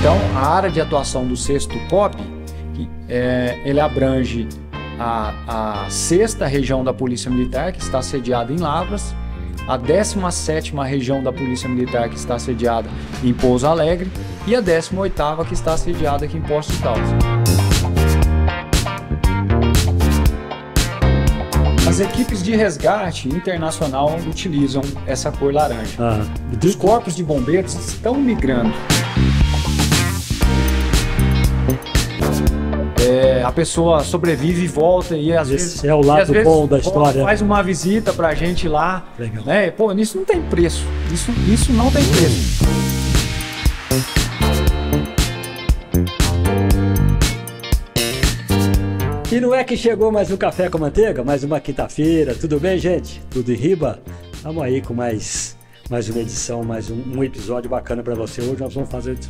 Então, a área de atuação do sexto COP, é, ele abrange a, a sexta região da Polícia Militar, que está sediada em Lavras, a 17 região da Polícia Militar, que está sediada em Pouso Alegre, e a 18 que está sediada aqui em Poços Caldas. As equipes de resgate internacional utilizam essa cor laranja. Ah. Os corpos de bombeiros estão migrando. a pessoa sobrevive e volta. E às Esse vezes. é o lado vezes, bom da história. Faz uma visita pra gente lá. Legal. Né? Pô, nisso não tem preço. Isso, isso não tem preço. E não é que chegou mais um Café com Manteiga, mais uma quinta-feira. Tudo bem, gente? Tudo em riba? Vamos aí com mais mais uma edição, mais um, um episódio bacana para você. Hoje nós vamos fazer de,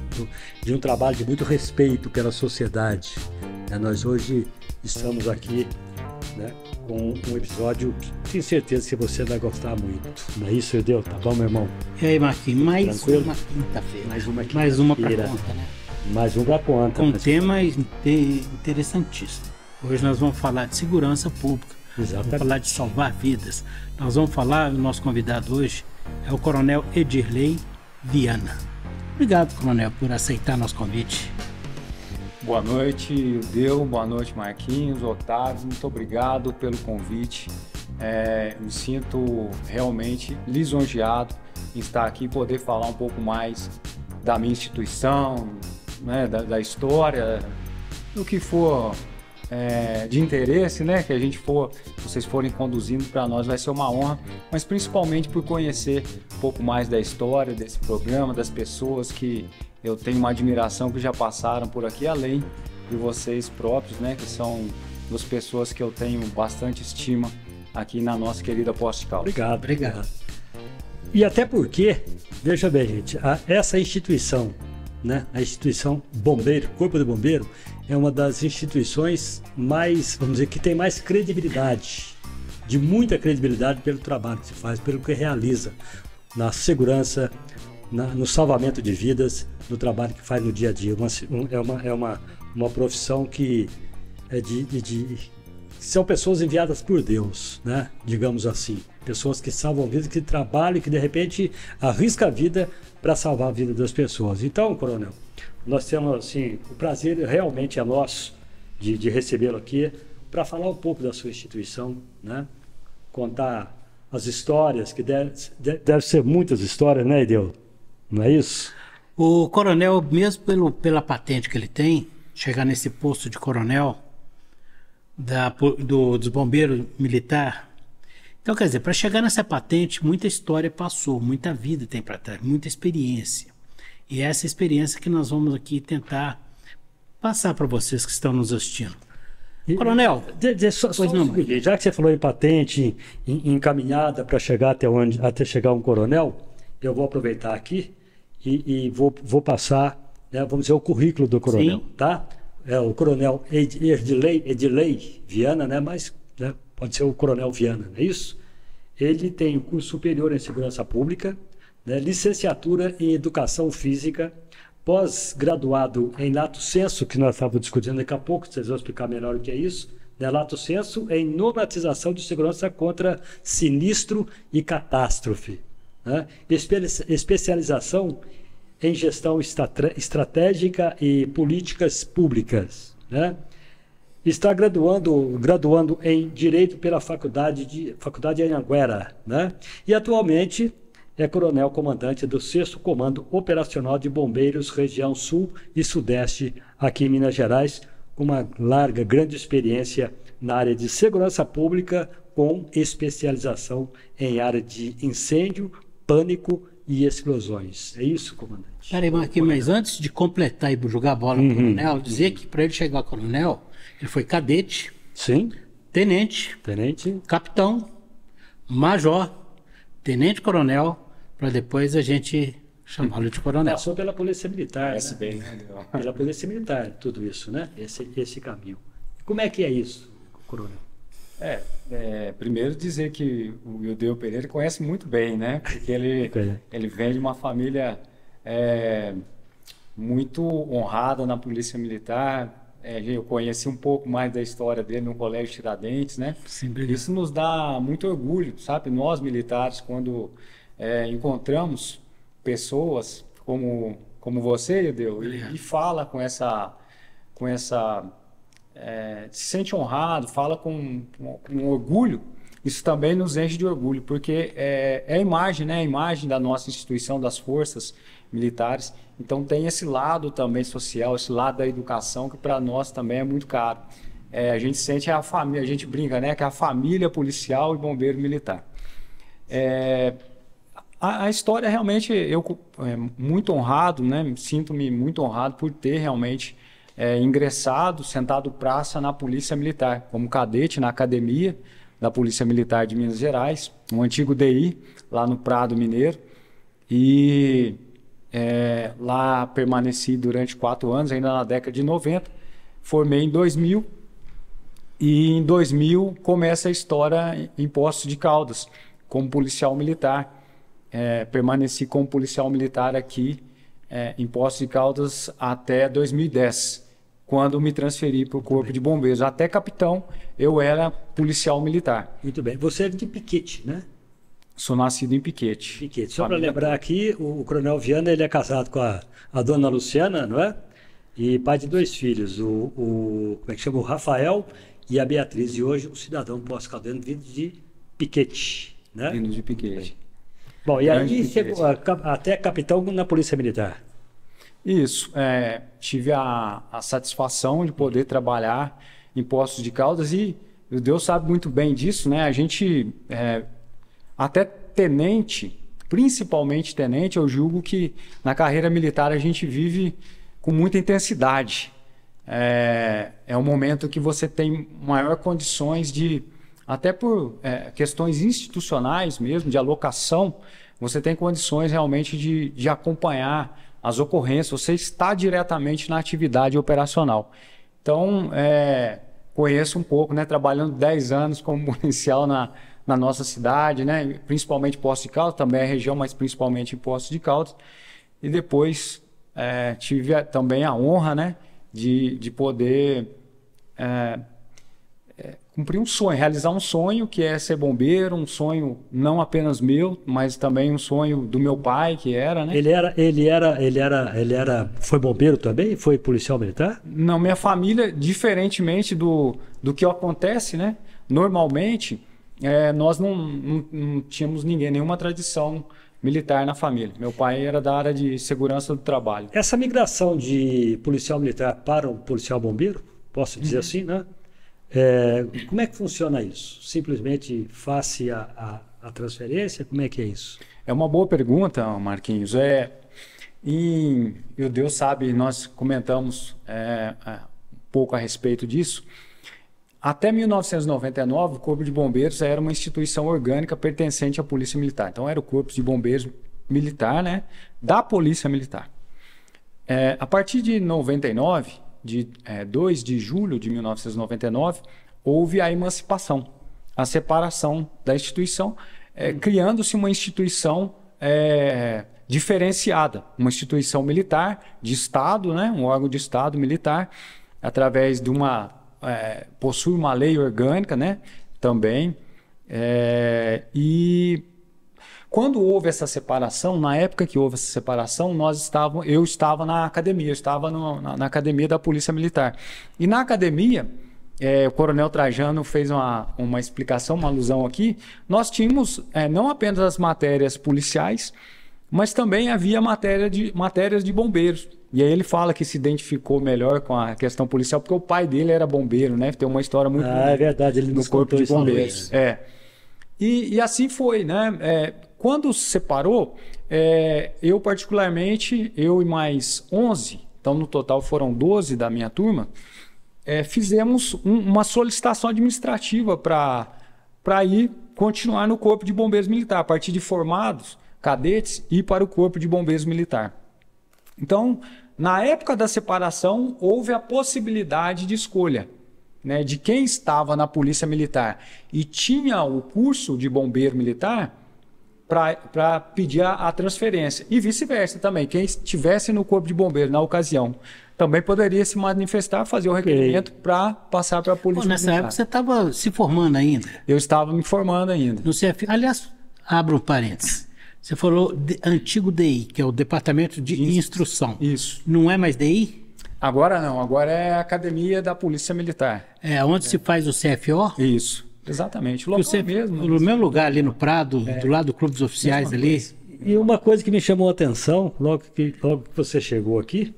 de, um trabalho de muito respeito pela sociedade. Né? Nós hoje estamos aqui né, com um episódio que tenho certeza que você vai gostar muito. Não é isso, Edeu? Tá bom, meu irmão? E aí, Marquinhos? Mais Tranquilo? uma quinta-feira. Mais uma quinta Mais uma para conta, né? Mais uma para conta. Com temas interessantíssimos. interessantíssimo. Hoje nós vamos falar de segurança pública. Exatamente. Vamos falar de salvar vidas. Nós vamos falar, o nosso convidado hoje é o Coronel Edirley Viana. Obrigado, Coronel, por aceitar nosso convite. Boa noite, Deu. Boa noite, Marquinhos, Otávio. Muito obrigado pelo convite. É, me sinto realmente lisonjeado em estar aqui e poder falar um pouco mais da minha instituição, né, da, da história, do que for é, de interesse, né? Que a gente for, vocês forem conduzindo para nós vai ser uma honra, mas principalmente por conhecer um pouco mais da história desse programa, das pessoas que eu tenho uma admiração que já passaram por aqui, além de vocês próprios, né? Que são duas pessoas que eu tenho bastante estima aqui na nossa querida Postcal. Obrigado, obrigado. E até porque, veja bem, gente, a, essa instituição, né, a instituição Bombeiro, Corpo de Bombeiro, é uma das instituições mais, vamos dizer, que tem mais credibilidade, de muita credibilidade pelo trabalho que se faz, pelo que realiza na segurança, na, no salvamento de vidas, no trabalho que faz no dia a dia. Uma, um, é uma, é uma, uma profissão que é de, de, de são pessoas enviadas por Deus, né? Digamos assim, pessoas que salvam vidas, que trabalham, que de repente arrisca a vida para salvar a vida das pessoas. Então, coronel, nós temos, assim, o prazer realmente é nosso de, de recebê-lo aqui para falar um pouco da sua instituição, né? Contar as histórias, que deve, deve ser muitas histórias, né, Ideu? Não é isso? O coronel, mesmo pelo, pela patente que ele tem, chegar nesse posto de coronel da, do, dos bombeiros militar. Então, quer dizer, para chegar nessa patente, muita história passou, muita vida tem para trás, muita experiência. E é essa experiência que nós vamos aqui tentar passar para vocês que estão nos assistindo. Coronel, de, de, só, só não, seguinte, já que você falou em patente, em, em caminhada para chegar até onde, até chegar um coronel, eu vou aproveitar aqui e, e vou, vou passar, né, vamos dizer, o currículo do coronel, Sim. tá? É o coronel Ed, Edilei, Edilei Viana, né? Mas né, pode ser o coronel Viana, não é isso? Ele tem um curso superior em segurança pública, né, licenciatura em Educação Física, pós-graduado em Lato Senso, que nós estávamos discutindo daqui a pouco, vocês vão explicar melhor o que é isso, né, Lato Senso em Normatização de Segurança contra Sinistro e Catástrofe. Né, especialização em Gestão Estratégica e Políticas Públicas. Né, está graduando, graduando em Direito pela Faculdade de Faculdade de Anhanguera, né? E atualmente é coronel comandante do 6 Comando Operacional de Bombeiros, região Sul e Sudeste, aqui em Minas Gerais, com uma larga, grande experiência na área de segurança pública, com especialização em área de incêndio, pânico e explosões. É isso, comandante? Peraí, Marquinhos, mas antes de completar e jogar bola uhum. coronel, dizer uhum. que para ele chegar a coronel, ele foi cadete, Sim. tenente, tenente, capitão, major, tenente-coronel, para depois a gente chamá-lo de coronel. Passou pela Polícia Militar. né? bem, né? Pela Polícia Militar, tudo isso, né? Esse, esse caminho. Como é que é isso, coronel? É, é primeiro dizer que o Ildeu Pereira conhece muito bem, né? Porque ele, é. ele vem de uma família é, muito honrada na Polícia Militar. É, eu conheci um pouco mais da história dele no Colégio Tiradentes, né? Sim, Isso nos dá muito orgulho, sabe? Nós militares, quando é, encontramos pessoas como, como você, Yudeu, e, e fala com essa. Com essa é, se sente honrado, fala com, com, com, orgulho. Isso também nos enche de orgulho, porque é, é a imagem, né? A imagem da nossa instituição, das forças militares. Então tem esse lado também social, esse lado da educação que para nós também é muito caro. É, a gente sente a família, a gente brinca, né? Que é a família policial e bombeiro militar. É, a, a história realmente, eu é, muito honrado, né? Sinto-me muito honrado por ter realmente é, ingressado, sentado praça na Polícia Militar, como cadete na academia da Polícia Militar de Minas Gerais, um antigo DI, lá no Prado Mineiro. E é, lá permaneci durante quatro anos, ainda na década de 90. Formei em 2000 e em 2000 começa a história em Poços de Caldas, como policial militar é, permaneci como policial militar aqui é, em Poços de Caldas até 2010, quando me transferi para o Corpo de Bombeiros. Até capitão, eu era policial militar. Muito bem. Você é de Piquete, né? Sou nascido em Piquete. Piquete. Só para lembrar aqui, o, o Coronel Viana ele é casado com a, a dona Luciana, não é? E pai de dois filhos, o, o como é que chama? O Rafael e a Beatriz. E hoje o um cidadão pós-caldeno vindo de Piquete, né? Vindo de Piquete. Bom, e aí chegou a, até capitão na Polícia Militar. Isso. É, tive a, a, satisfação de poder trabalhar em postos de Caldas e Deus sabe muito bem disso, né? A gente, é, até tenente, principalmente tenente, eu julgo que na carreira militar a gente vive com muita intensidade. É, é um momento que você tem maior condições de até por é, questões institucionais mesmo, de alocação, você tem condições realmente de, de acompanhar as ocorrências, você está diretamente na atividade operacional. Então, é, conheço um pouco, né, trabalhando 10 anos como policial na, na nossa cidade, né, principalmente posto de Caldas, também é região, mas principalmente em posto de Caldas. E depois é, tive também a honra né, de, de poder é, cumprir um sonho, realizar um sonho que é ser bombeiro, um sonho não apenas meu, mas também um sonho do meu pai que era, né? Ele era, ele era, ele era, ele era, foi bombeiro também? Foi policial militar? Não, minha família, diferentemente do, do que acontece, né? Normalmente, é, nós não, não, não tínhamos ninguém, nenhuma tradição militar na família. Meu pai era da área de segurança do trabalho. Essa migração de policial militar para um policial bombeiro, posso dizer uhum. assim, né? É, como é que funciona isso? Simplesmente face a, a, a, transferência? Como é que é isso? É uma boa pergunta, Marquinhos. É, em, e o Deus sabe, nós comentamos é, é, um pouco a respeito disso. Até 1999, o Corpo de Bombeiros era uma instituição orgânica pertencente à Polícia Militar. Então, era o Corpo de Bombeiros Militar, né? Da Polícia Militar. É, a partir de 99, de é, 2 de julho de 1999, houve a emancipação, a separação da instituição, é, hum. criando-se uma instituição é, diferenciada, uma instituição militar de Estado, né, um órgão de Estado militar, através de uma é, possui uma lei orgânica, né, também é, e quando houve essa separação, na época que houve essa separação, nós estavam, eu estava na academia, eu estava no, na, na, academia da Polícia Militar. E na academia, é, o Coronel Trajano fez uma, uma explicação, uma alusão aqui. Nós tínhamos é, não apenas as matérias policiais, mas também havia matéria de, matérias de bombeiros. E aí ele fala que se identificou melhor com a questão policial, porque o pai dele era bombeiro, né? Tem uma história muito. Ah, é verdade, ele nos corpo contou de bombeiros. Isso, é. E, e assim foi, né? É, quando separou, é, eu particularmente, eu e mais 11, então no total foram 12 da minha turma, é, fizemos um, uma solicitação administrativa para ir continuar no Corpo de Bombeiros Militar, a partir de formados, cadetes, ir para o Corpo de Bombeiros Militar. Então, na época da separação, houve a possibilidade de escolha né, de quem estava na Polícia Militar e tinha o curso de bombeiro militar, para pedir a, a, transferência. E vice-versa também. Quem estivesse no Corpo de Bombeiro na ocasião também poderia se manifestar, fazer o requerimento para passar para a Polícia Pô, Nessa militar. época você estava se formando ainda? Eu estava me formando ainda. No CF... Aliás, abro um parênteses. Você falou de, antigo DI, que é o Departamento de Isso. Instrução. Isso. Não é mais DI? Agora não, agora é a Academia da Polícia Militar. É, onde é. se faz o CFO? Isso. Exatamente. O local você, mesmo. No né? mesmo lugar ali no Prado, é, do lado do Clube dos Oficiais ali. E uma coisa que me chamou a atenção logo que, logo que você chegou aqui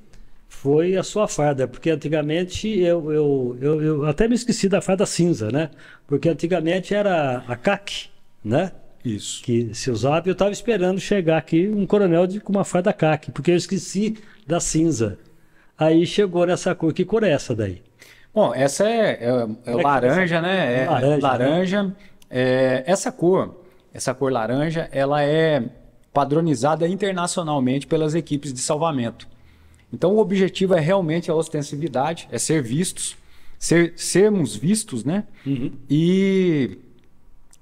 foi a sua farda, porque antigamente eu, eu, eu, eu até me esqueci da farda cinza, né? Porque antigamente era a CAC, né? Isso. Que se usava, eu estava esperando chegar aqui um coronel de, com uma farda CAC, porque eu esqueci da cinza. Aí chegou nessa cor. Que cor é essa daí? Bom, essa é, é, é, é laranja, né? É, laranja. Né? laranja né? essa cor, essa cor laranja, ela é padronizada internacionalmente pelas equipes de salvamento. Então, o objetivo é realmente a ostensividade, é ser vistos, ser, sermos vistos, né? Uhum. E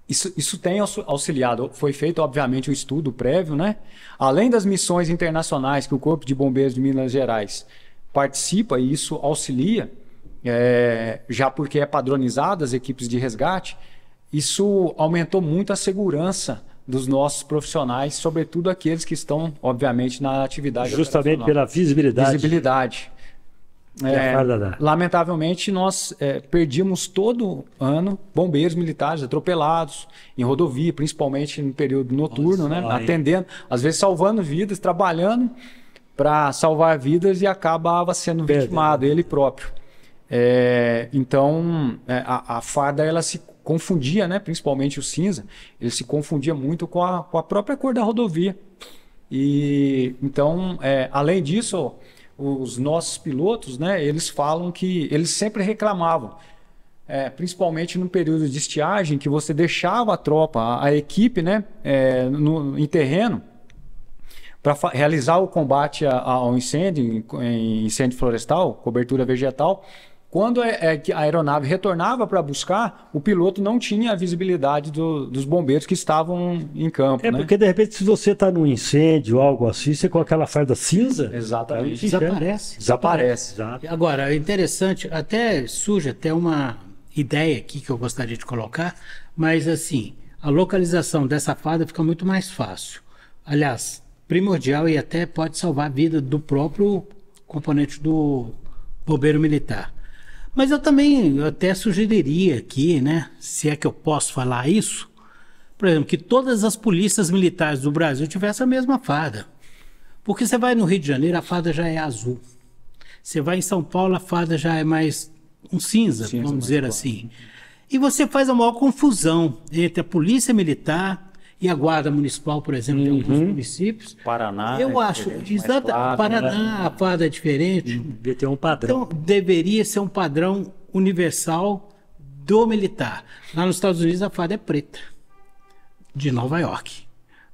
isso, isso tem auxiliado. Foi feito, obviamente, um estudo prévio, né? Além das missões internacionais que o Corpo de Bombeiros de Minas Gerais participa e isso auxilia, é, já porque é padronizado as equipes de resgate, isso aumentou muito a segurança dos nossos profissionais, sobretudo aqueles que estão, obviamente, na atividade. Justamente pela visibilidade. Visibilidade. É, é lamentavelmente, nós é, perdíamos todo ano bombeiros militares atropelados em rodovia, principalmente no período noturno, Nossa, né? atendendo, às vezes salvando vidas, trabalhando para salvar vidas e acabava sendo Perdendo. vitimado, ele próprio. É, então, é, a, a ela se confundia, né? principalmente o cinza, ele se confundia muito com a, com a própria cor da rodovia. E então, é, além disso, os nossos pilotos, né, eles falam que eles sempre reclamavam, é, principalmente no período de estiagem, que você deixava a tropa, a, a equipe, né, é, no, em terreno para realizar o combate ao incêndio, em incêndio florestal, cobertura vegetal, quando é, é a aeronave retornava para buscar, o piloto não tinha a visibilidade do, dos bombeiros que estavam em campo. É né? porque, de repente, se você está num incêndio algo assim, você com aquela farda cinza. Exatamente. Desaparece. Desaparece. Desaparece. Agora, é interessante, até surge até uma ideia aqui que eu gostaria de colocar, mas assim, a localização dessa farda fica muito mais fácil. Aliás, primordial e até pode salvar a vida do próprio componente do bombeiro militar. Mas eu também eu até sugeriria aqui, né, se é que eu posso falar isso, por exemplo, que todas as polícias militares do Brasil tivessem a mesma fada. Porque você vai no Rio de Janeiro, a fada já é azul. Você vai em São Paulo, a fada já é mais um cinza, cinza vamos dizer claro. assim. E você faz a maior confusão entre a polícia militar e a Guarda Municipal, por exemplo, uhum. de alguns municípios. Paraná. É Eu é acho, exatamente. claro, né? Paraná, né? a farda é diferente. Uhum. Deve ter um padrão. Então, deveria ser um padrão universal do militar. Lá nos Estados Unidos, a farda é preta, de Nova York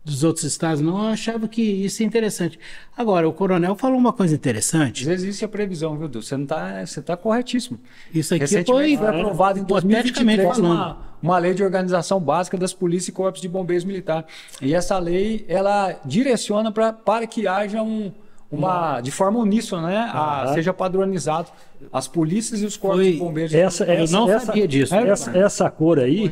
dos outros estados, não, eu achava que isso é interessante. Agora, o coronel falou uma coisa interessante. Mas existe a previsão, viu, Du? Você está tá corretíssimo. Isso aqui foi, foi aprovado em 2023 uma, uma lei de organização básica das polícias e corpos de bombeiros militar. E essa lei, ela direciona pra, para que haja um, uma, uhum. de forma uníssona, né? A, uhum. seja padronizado as polícias e os corpos foi, de bombeiros. Essa, essa, eu não essa, sabia disso. Essa, né? essa cor aí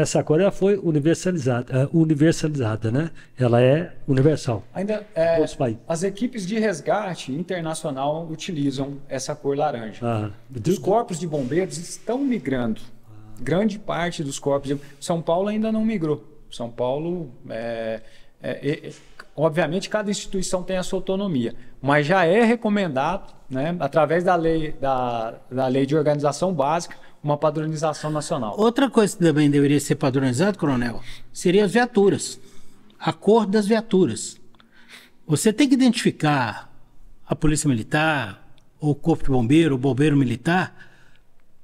essa cor ela foi universalizada, é, universalizada, né? Ela é universal. Ainda é, as equipes de resgate internacional utilizam essa cor laranja. Ah, Os corpos de bombeiros estão migrando. Ah. Grande parte dos corpos de São Paulo ainda não migrou. São Paulo, é é, é, é, obviamente, cada instituição tem a sua autonomia, mas já é recomendado, né, através da lei da, da lei de organização básica uma padronização nacional. Outra coisa que também deveria ser padronizada, coronel, seria as viaturas. A cor das viaturas. Você tem que identificar a polícia militar, ou corpo de bombeiro, o bombeiro militar,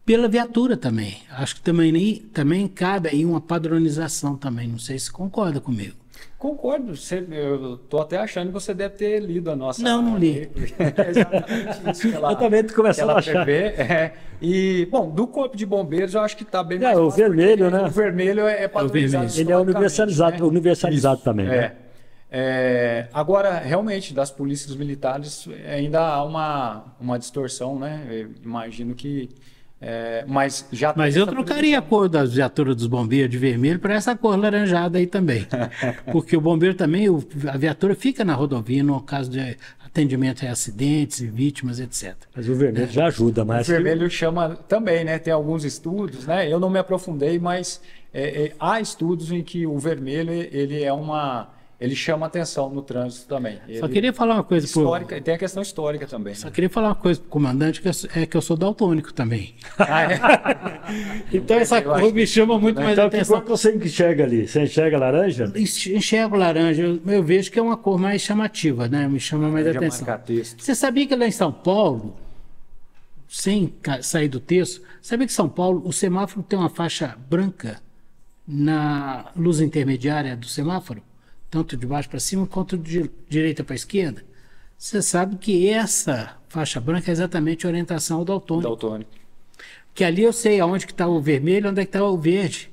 pela viatura também. Acho que também, também cabe aí uma padronização também. Não sei se concorda comigo. Concordo, você, eu estou até achando que você deve ter lido a nossa. Não, não li. Porque... exatamente isso. Ela, eu também estou começando a achar. TV, é, e, bom, do Corpo de Bombeiros eu acho que está bem. É, o vermelho, né? O vermelho é, é, é padronizado. Ele é universalizado, né? universalizado isso, também. Né? É. Né? agora, realmente, das polícias militares ainda há uma, uma distorção, né? Eu imagino que é, mas já tá mas eu trocaria a cor da viatura dos bombeiros de vermelho para essa cor laranjada aí também. Porque o bombeiro também, o, a viatura fica na rodovia no caso de atendimento a acidentes, vítimas, etc. Mas o vermelho é. já ajuda mais. O vermelho chama também, né? Tem alguns estudos, né? Eu não me aprofundei, mas é, é há estudos em que o vermelho ele é uma ele chama atenção no trânsito também. Ele... Só queria falar uma coisa. Histórica, pro... Tem a questão histórica também. Só né? queria falar uma coisa o comandante, que é que eu sou daltônico também. Ah, é? então é, essa cor me chama muito né? mais então, atenção. Então, você enxerga ali? Você enxerga laranja? Enxergo laranja. Eu, vejo que é uma cor mais chamativa, né? Me chama mais laranja atenção. Você sabia que lá em São Paulo, sem sair do texto, sabia que São Paulo, o semáforo tem uma faixa branca na luz intermediária do semáforo? tanto de baixo para cima quanto de direita para esquerda, você sabe que essa faixa branca é exatamente a orientação do autônomo Que ali eu sei aonde que está o vermelho, onde é que está o verde,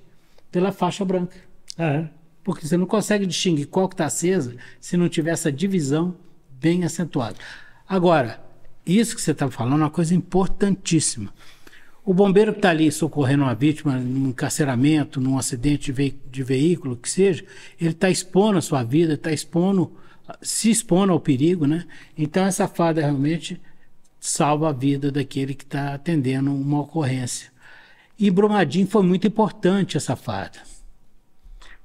pela faixa branca. Ah, é. Porque você não consegue distinguir qual que está acesa se não tiver essa divisão bem acentuada. Agora, isso que você está falando é uma coisa importantíssima. O bombeiro que está ali socorrendo uma vítima num encarceramento, num acidente de, ve de veículo, que seja, ele está expondo a sua vida, está expondo, se expondo ao perigo, né? Então essa fada realmente salva a vida daquele que está atendendo uma ocorrência. E Brumadinho foi muito importante essa fada.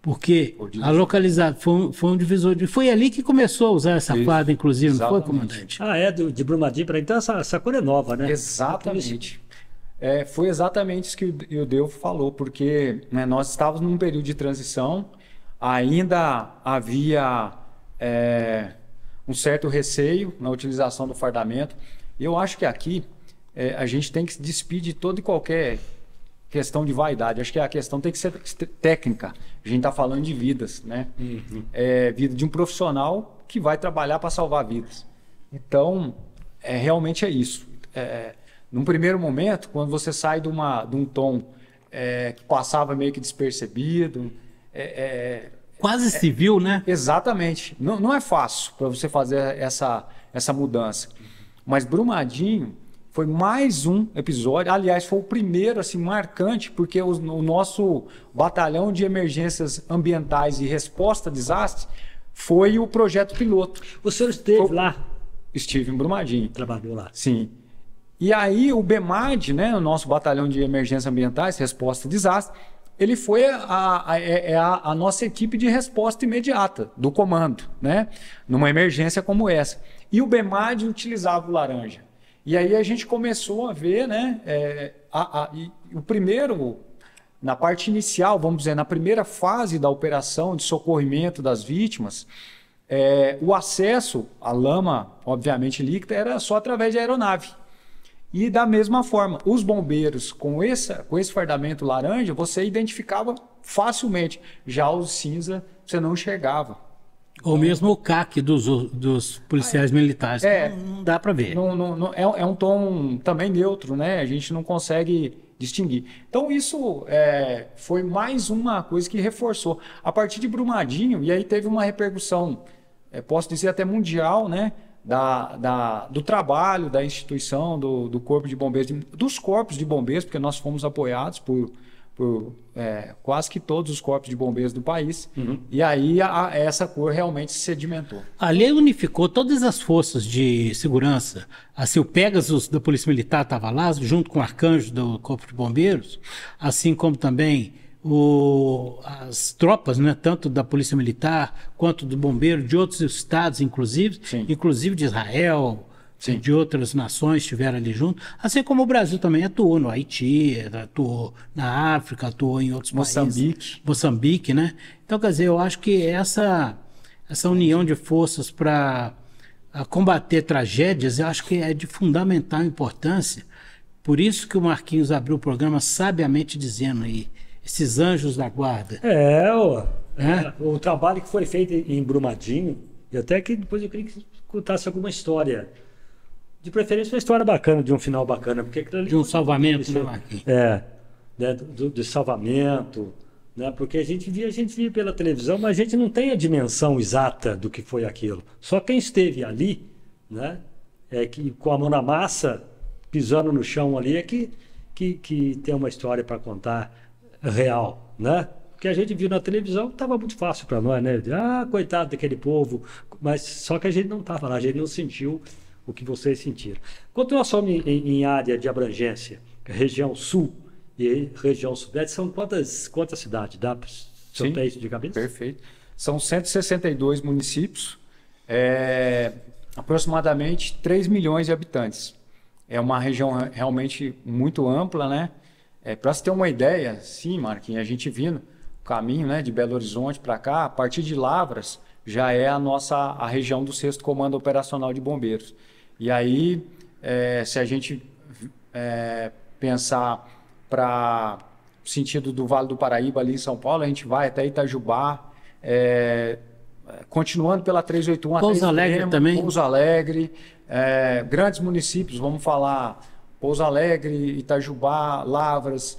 Porque a localização foi, foi, um divisor de. Foi ali que começou a usar essa Isso. fada, inclusive, Exatamente. não foi, comandante? Ah, é, de Brumadinho para então essa, essa cor é nova, né? Exatamente é, foi exatamente isso que o, Deu falou, porque né, nós estávamos num período de transição, ainda havia é, um certo receio na utilização do fardamento. Eu acho que aqui é, a gente tem que se despedir de toda e qualquer questão de vaidade. Acho que a questão tem que ser técnica. A gente está falando de vidas, né? Uhum. É, vida de um profissional que vai trabalhar para salvar vidas. Então, é, realmente é isso. É, num primeiro momento, quando você sai de, uma, de um tom é, que passava meio que despercebido. É, é Quase é, civil, né? Exatamente. Não, não é fácil para você fazer essa, essa mudança. Mas Brumadinho foi mais um episódio. Aliás, foi o primeiro assim marcante, porque o, o, nosso batalhão de emergências ambientais e resposta a desastre foi o projeto piloto. O senhor esteve foi... lá? Estive em Brumadinho. Trabalhou lá. Sim. E aí o BEMAD, né, o nosso Batalhão de Emergências Ambientais, Resposta a Desastre, ele foi a, é, é a, a, nossa equipe de resposta imediata do comando, né? Numa emergência como essa. E o BEMAD utilizava o laranja. E aí a gente começou a ver, né? É, a, o primeiro, na parte inicial, vamos dizer, na primeira fase da operação de socorrimento das vítimas, é, o acesso à lama, obviamente líquida, era só através de aeronave. E da mesma forma, os bombeiros com, essa, com esse fardamento laranja, você identificava facilmente. Já o cinza, você não chegava. Ou mesmo o CAC dos, dos policiais ah, militares. É, não, dá para ver. Não, não, é, é, um tom também neutro, né? A gente não consegue distinguir. Então, isso é, foi mais uma coisa que reforçou. A partir de Brumadinho, e aí teve uma repercussão, é, posso dizer até mundial, né? da, da, do trabalho da instituição, do, do Corpo de Bombeiros, dos Corpos de Bombeiros, porque nós fomos apoiados por, por é, quase que todos os corpos de bombeiros do país. Uhum. E aí a, essa cor realmente se sedimentou. A lei unificou todas as forças de segurança. Assim, o Pegasus da Polícia Militar estava lá, junto com o Arcanjo do Corpo de Bombeiros, assim como também o, as tropas, né, tanto da Polícia Militar quanto do Bombeiro, de outros estados, inclusive, Sim. inclusive de Israel, Sim. de outras nações estiveram ali junto, assim como o Brasil também atuou no Haiti, atuou na África, atuou em outros Moçambique. países. Moçambique, né? Então, quer dizer, eu acho que essa, essa união de forças para combater tragédias, eu acho que é de fundamental importância. Por isso que o Marquinhos abriu o programa sabiamente dizendo aí, esses anjos da guarda. É, ó, é? é o trabalho que foi feito em Brumadinho, e até que depois eu queria que contasse alguma história. De preferência, uma história bacana, de um final bacana. Porque de um salvamento, né, É, né, do, do salvamento, né, porque a gente via, a gente via pela televisão, mas a gente não tem a dimensão exata do que foi aquilo. Só quem esteve ali, né, é que com a mão na massa, pisando no chão ali, é que, que, que tem uma história para contar real, né? que a gente viu na televisão estava muito fácil para nós, né? Ah, coitado daquele povo. Mas só que a gente não estava lá, a gente não sentiu o que vocês sentiram. Quanto nós somos em, em, área de abrangência, região sul e região sudeste, são quantas, quantas cidades? Dá para soltar isso de cabeça? Perfeito. São 162 municípios, é, aproximadamente 3 milhões de habitantes. É uma região realmente muito ampla, né? É, para você ter uma ideia, sim, Marquinhos, a gente vindo o caminho né, de Belo Horizonte para cá, a partir de Lavras, já é a nossa a região do sexto comando operacional de bombeiros. E aí, é, se a gente é, pensar para sentido do Vale do Paraíba ali em São Paulo, a gente vai até Itajubá, é, continuando pela 381 Pouso Alegre também. Pouso Alegre, é, grandes municípios, vamos falar Pouso Alegre, Itajubá, Lavras,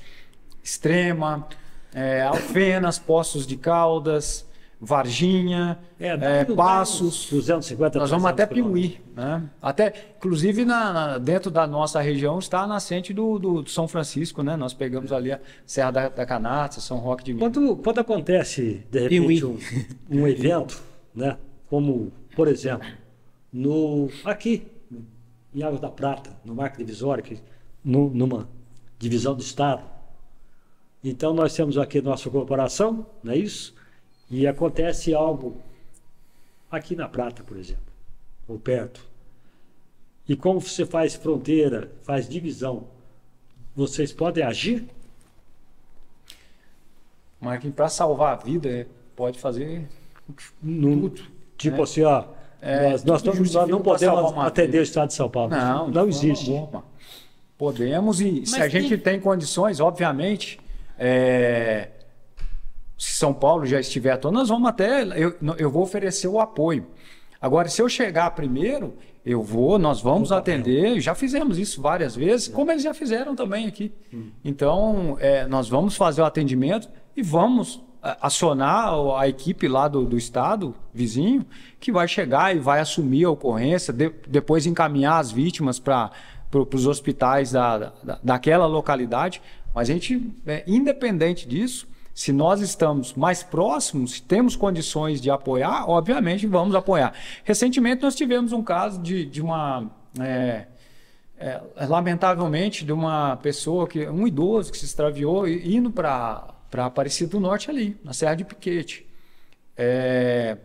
Extrema, é, Alfenas, Poços de Caldas, Varginha, é, é, Passos. 250 Nós vamos até Piuí. Né? Até, inclusive, na, na, dentro da nossa região está a nascente do, do, do São Francisco, né? Nós pegamos ali a Serra da, da Canastra, São Roque de Minas. Quando, quando acontece, de repente, um, um, evento, né? como, por exemplo, no aqui, em Águas da Prata, no Marco Divisório, que, no, numa divisão do Estado. Então nós temos aqui nossa corporação, não é isso? E acontece algo aqui na Prata, por exemplo, ou perto. E como você faz fronteira, faz divisão, vocês podem agir? Marquinhos, para salvar a vida, é, pode fazer tudo. Tipo né? assim, ó, é, nós, nós, nós não podemos atender o Estado de São Paulo. Não, não existe. Alguma. Podemos e Mas se a tem... gente tem condições, obviamente, é, se São Paulo já estiver todo, nós vamos até, eu, eu vou oferecer o apoio. Agora, se eu chegar primeiro, eu vou, nós vamos atender, já fizemos isso várias vezes, como eles já fizeram também aqui. Hum. Então, é, nós vamos fazer o atendimento e vamos acionar a equipe lá do, do estado vizinho, que vai chegar e vai assumir a ocorrência, de, depois encaminhar as vítimas para pro, os hospitais da, da, daquela localidade. Mas a gente, é, independente disso, se nós estamos mais próximos, se temos condições de apoiar, obviamente vamos apoiar. Recentemente nós tivemos um caso de, de uma. É, é, lamentavelmente, de uma pessoa, que um idoso que se extraviou indo para para Aparecida do Norte ali, na Serra de Piquete. É,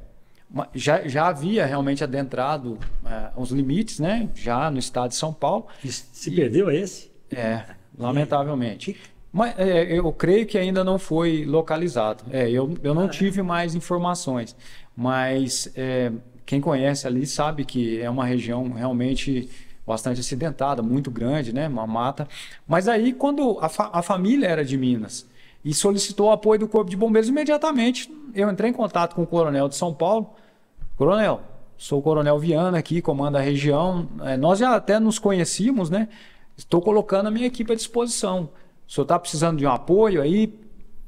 já, já havia realmente adentrado é, os limites, né? Já no estado de São Paulo. Se e, perdeu esse? É, lamentavelmente. Mas é, eu creio que ainda não foi localizado. É, eu, eu não ah, tive mais informações, mas é, quem conhece ali sabe que é uma região realmente bastante acidentada, muito grande, né? Uma mata. Mas aí, quando a, fa a família era de Minas, e solicitou o apoio do Corpo de Bombeiros imediatamente. Eu entrei em contato com o coronel de São Paulo. Coronel, sou o coronel Viana aqui, comando a região. É, nós já até nos conhecíamos, né? Estou colocando a minha equipe à disposição. O senhor está precisando de um apoio aí?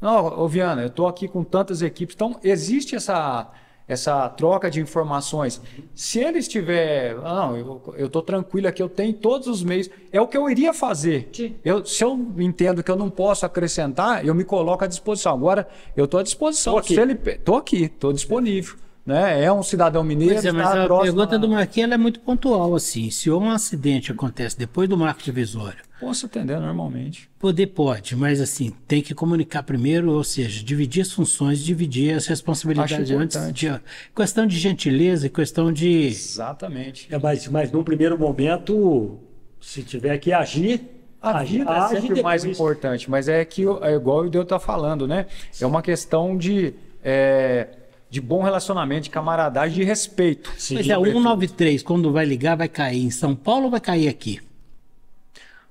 Não, ô Viana, eu estou aqui com tantas equipes. Então, existe essa essa troca de informações. Se ele estiver, não, eu, estou tranquilo aqui, eu tenho todos os meios, é o que eu iria fazer. Eu, se eu entendo que eu não posso acrescentar, eu me coloco à disposição. Agora, eu estou à disposição. Tô aqui. estou tô aqui, tô disponível né? É um cidadão mineiro. Pois é, mas tá a próxima... pergunta do Marquinhos é muito pontual, assim. Se um acidente acontece depois do marco divisório. Posso atender normalmente. Poder pode, mas assim, tem que comunicar primeiro, ou seja, dividir as funções, dividir as responsabilidades antes. De, questão de gentileza, questão de. Exatamente. É, mas, mas num primeiro momento, se tiver que agir, a vida age, é sempre o mais importante, mas é que é igual o Deus está falando, né? É uma questão de é, de bom relacionamento, de camaradagem, de respeito. Mas é, 193, quando vai ligar, vai cair em São Paulo ou vai cair aqui?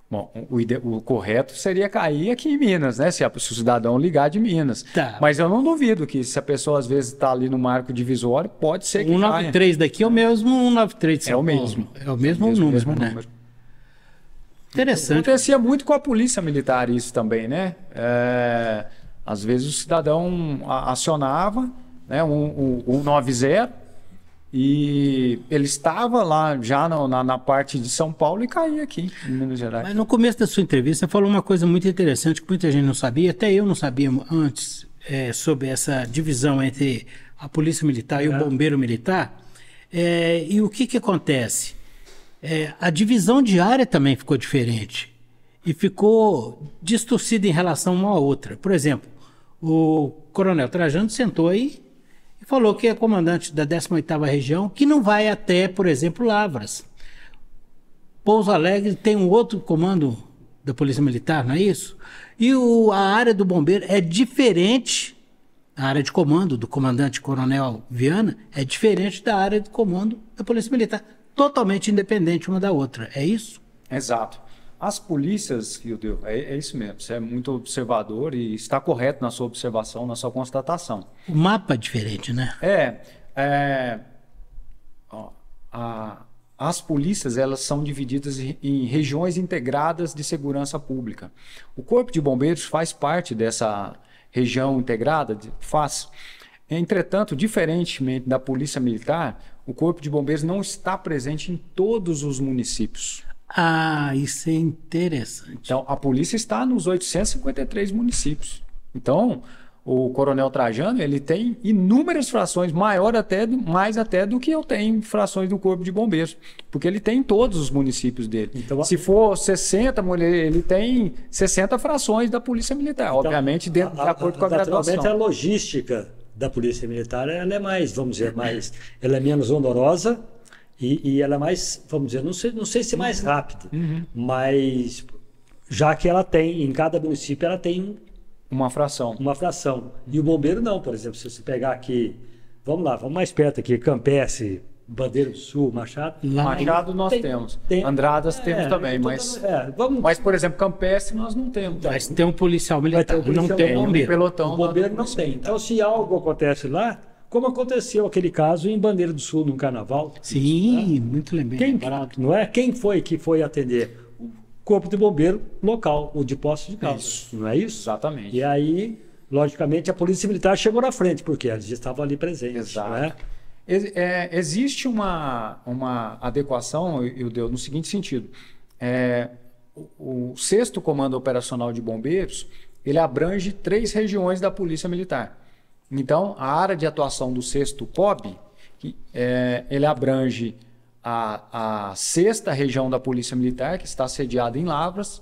Bom, o, ide... o correto seria cair aqui em Minas, né? Se, a... se o cidadão ligar de Minas. Tá. Mas eu não duvido que se a pessoa às vezes está ali no marco divisório, pode ser que 193 caia. daqui é o mesmo 193 de São é o mesmo. Paulo. É o mesmo, é o mesmo número, mesmo né? Número. Interessante. Acontecia muito com a polícia militar isso também, né? É... Às vezes o cidadão acionava né, um, um, 190, e ele estava lá já na, na, na parte de São Paulo e caía aqui em Minas Gerais. Mas no começo da sua entrevista, você falou uma coisa muito interessante que muita gente não sabia, até eu não sabia antes, é, sobre essa divisão entre a Polícia Militar é. e o Bombeiro Militar. É, e o que, que acontece? É, a divisão de área também ficou diferente e ficou distorcida em relação uma à outra. Por exemplo, o Coronel Trajano sentou aí falou que é comandante da 18ª Região, que não vai até, por exemplo, Lavras. Pouso Alegre tem um outro comando da Polícia Militar, não é isso? E o, a área do bombeiro é diferente, a área de comando do comandante Coronel Viana é diferente da área de comando da Polícia Militar, totalmente independente uma da outra, é isso? Exato. As polícias, Hildeu, é, é isso mesmo, você é muito observador e está correto na sua observação, na sua constatação. O mapa é diferente, né? É. é ó, a, as polícias elas são divididas em regiões integradas de segurança pública. O Corpo de Bombeiros faz parte dessa região integrada? Faz. Entretanto, diferentemente da Polícia Militar, o Corpo de Bombeiros não está presente em todos os municípios. Ah, isso é interessante. Então, a polícia está nos 853 municípios. Então, o Coronel Trajano, ele tem inúmeras frações, maior até, mais até do que eu tenho frações do Corpo de Bombeiros, porque ele tem em todos os municípios dele. Então, Se for 60, ele tem 60 frações da Polícia Militar, então, obviamente dentro, de acordo com a graduação. a logística da Polícia Militar, ela é mais, vamos dizer, mais, ela é menos onorosa, e, e ela é mais, vamos dizer, não sei, não sei se é mais uhum. rápida, uhum. mas já que ela tem, em cada município ela tem uma fração. Uma fração. E o bombeiro não, por exemplo, se você pegar aqui, vamos lá, vamos mais perto aqui, Campestre, Bandeira do Sul, Machado. Lá Machado nós tem, temos. Tem, Andradas é, temos também, mas, é, vamos, mas por exemplo, Campestre nós não temos. Mas tem um policial militar, um policial, não tem, não tem um bombeiro. Pelotão o bombeiro não tem. Então se algo acontece lá, como aconteceu aquele caso em Bandeira do Sul, no carnaval. Sim, né? muito lembrado. Quem, não é? Quem foi que foi atender? O corpo de bombeiro local, o de posse de é Isso, Não é isso? Exatamente. E aí, logicamente, a polícia militar chegou na frente, porque eles estavam ali presentes. Exato. Né? É, existe uma, uma adequação, eu deu no seguinte sentido. É, o, o sexto comando operacional de bombeiros, ele abrange três regiões da polícia militar. Então, a área de atuação do sexto COB, é, eh, ele abrange a, a sexta região da Polícia Militar, que está sediada em Lavras,